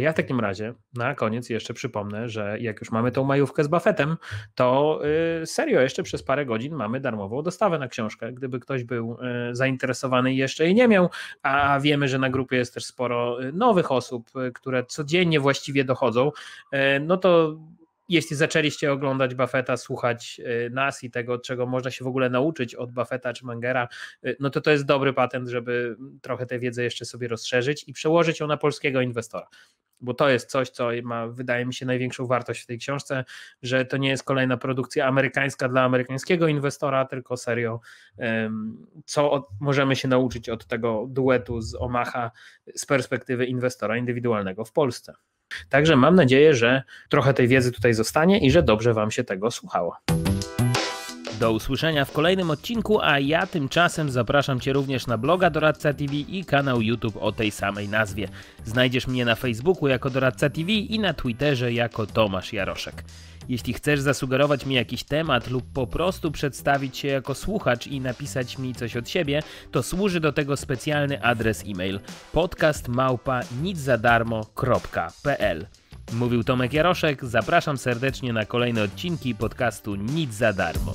ja w takim razie na koniec jeszcze przypomnę, że jak już mamy tą majówkę z Buffettem, to y, serio jeszcze przez parę godzin mamy darmową dostawę na książkę, gdyby ktoś był y, zainteresowany i jeszcze jej nie miał, a wiemy, że na grupie jest też sporo y, nowych osób, które codziennie właściwie dochodzą, no to jeśli zaczęliście oglądać Buffetta, słuchać y, nas i tego, czego można się w ogóle nauczyć od Buffetta czy Mangera, y, no to to jest dobry patent, żeby trochę tę wiedzę jeszcze sobie rozszerzyć i przełożyć ją na polskiego inwestora. Bo to jest coś, co ma, wydaje mi się, największą wartość w tej książce, że to nie jest kolejna produkcja amerykańska dla amerykańskiego inwestora, tylko serio, co od, możemy się nauczyć od tego duetu z Omaha z perspektywy inwestora indywidualnego w Polsce. Także mam nadzieję, że trochę tej wiedzy tutaj zostanie i że dobrze Wam się tego słuchało. Do usłyszenia w kolejnym odcinku, a ja tymczasem zapraszam Cię również na bloga Doradca TV i kanał YouTube o tej samej nazwie. Znajdziesz mnie na Facebooku jako Doradca TV i na Twitterze jako Tomasz Jaroszek. Jeśli chcesz zasugerować mi jakiś temat lub po prostu przedstawić się jako słuchacz i napisać mi coś od siebie, to służy do tego specjalny adres e-mail podcastmałpa.niczadarmo.pl Mówił Tomek Jaroszek, zapraszam serdecznie na kolejne odcinki podcastu Nic za darmo.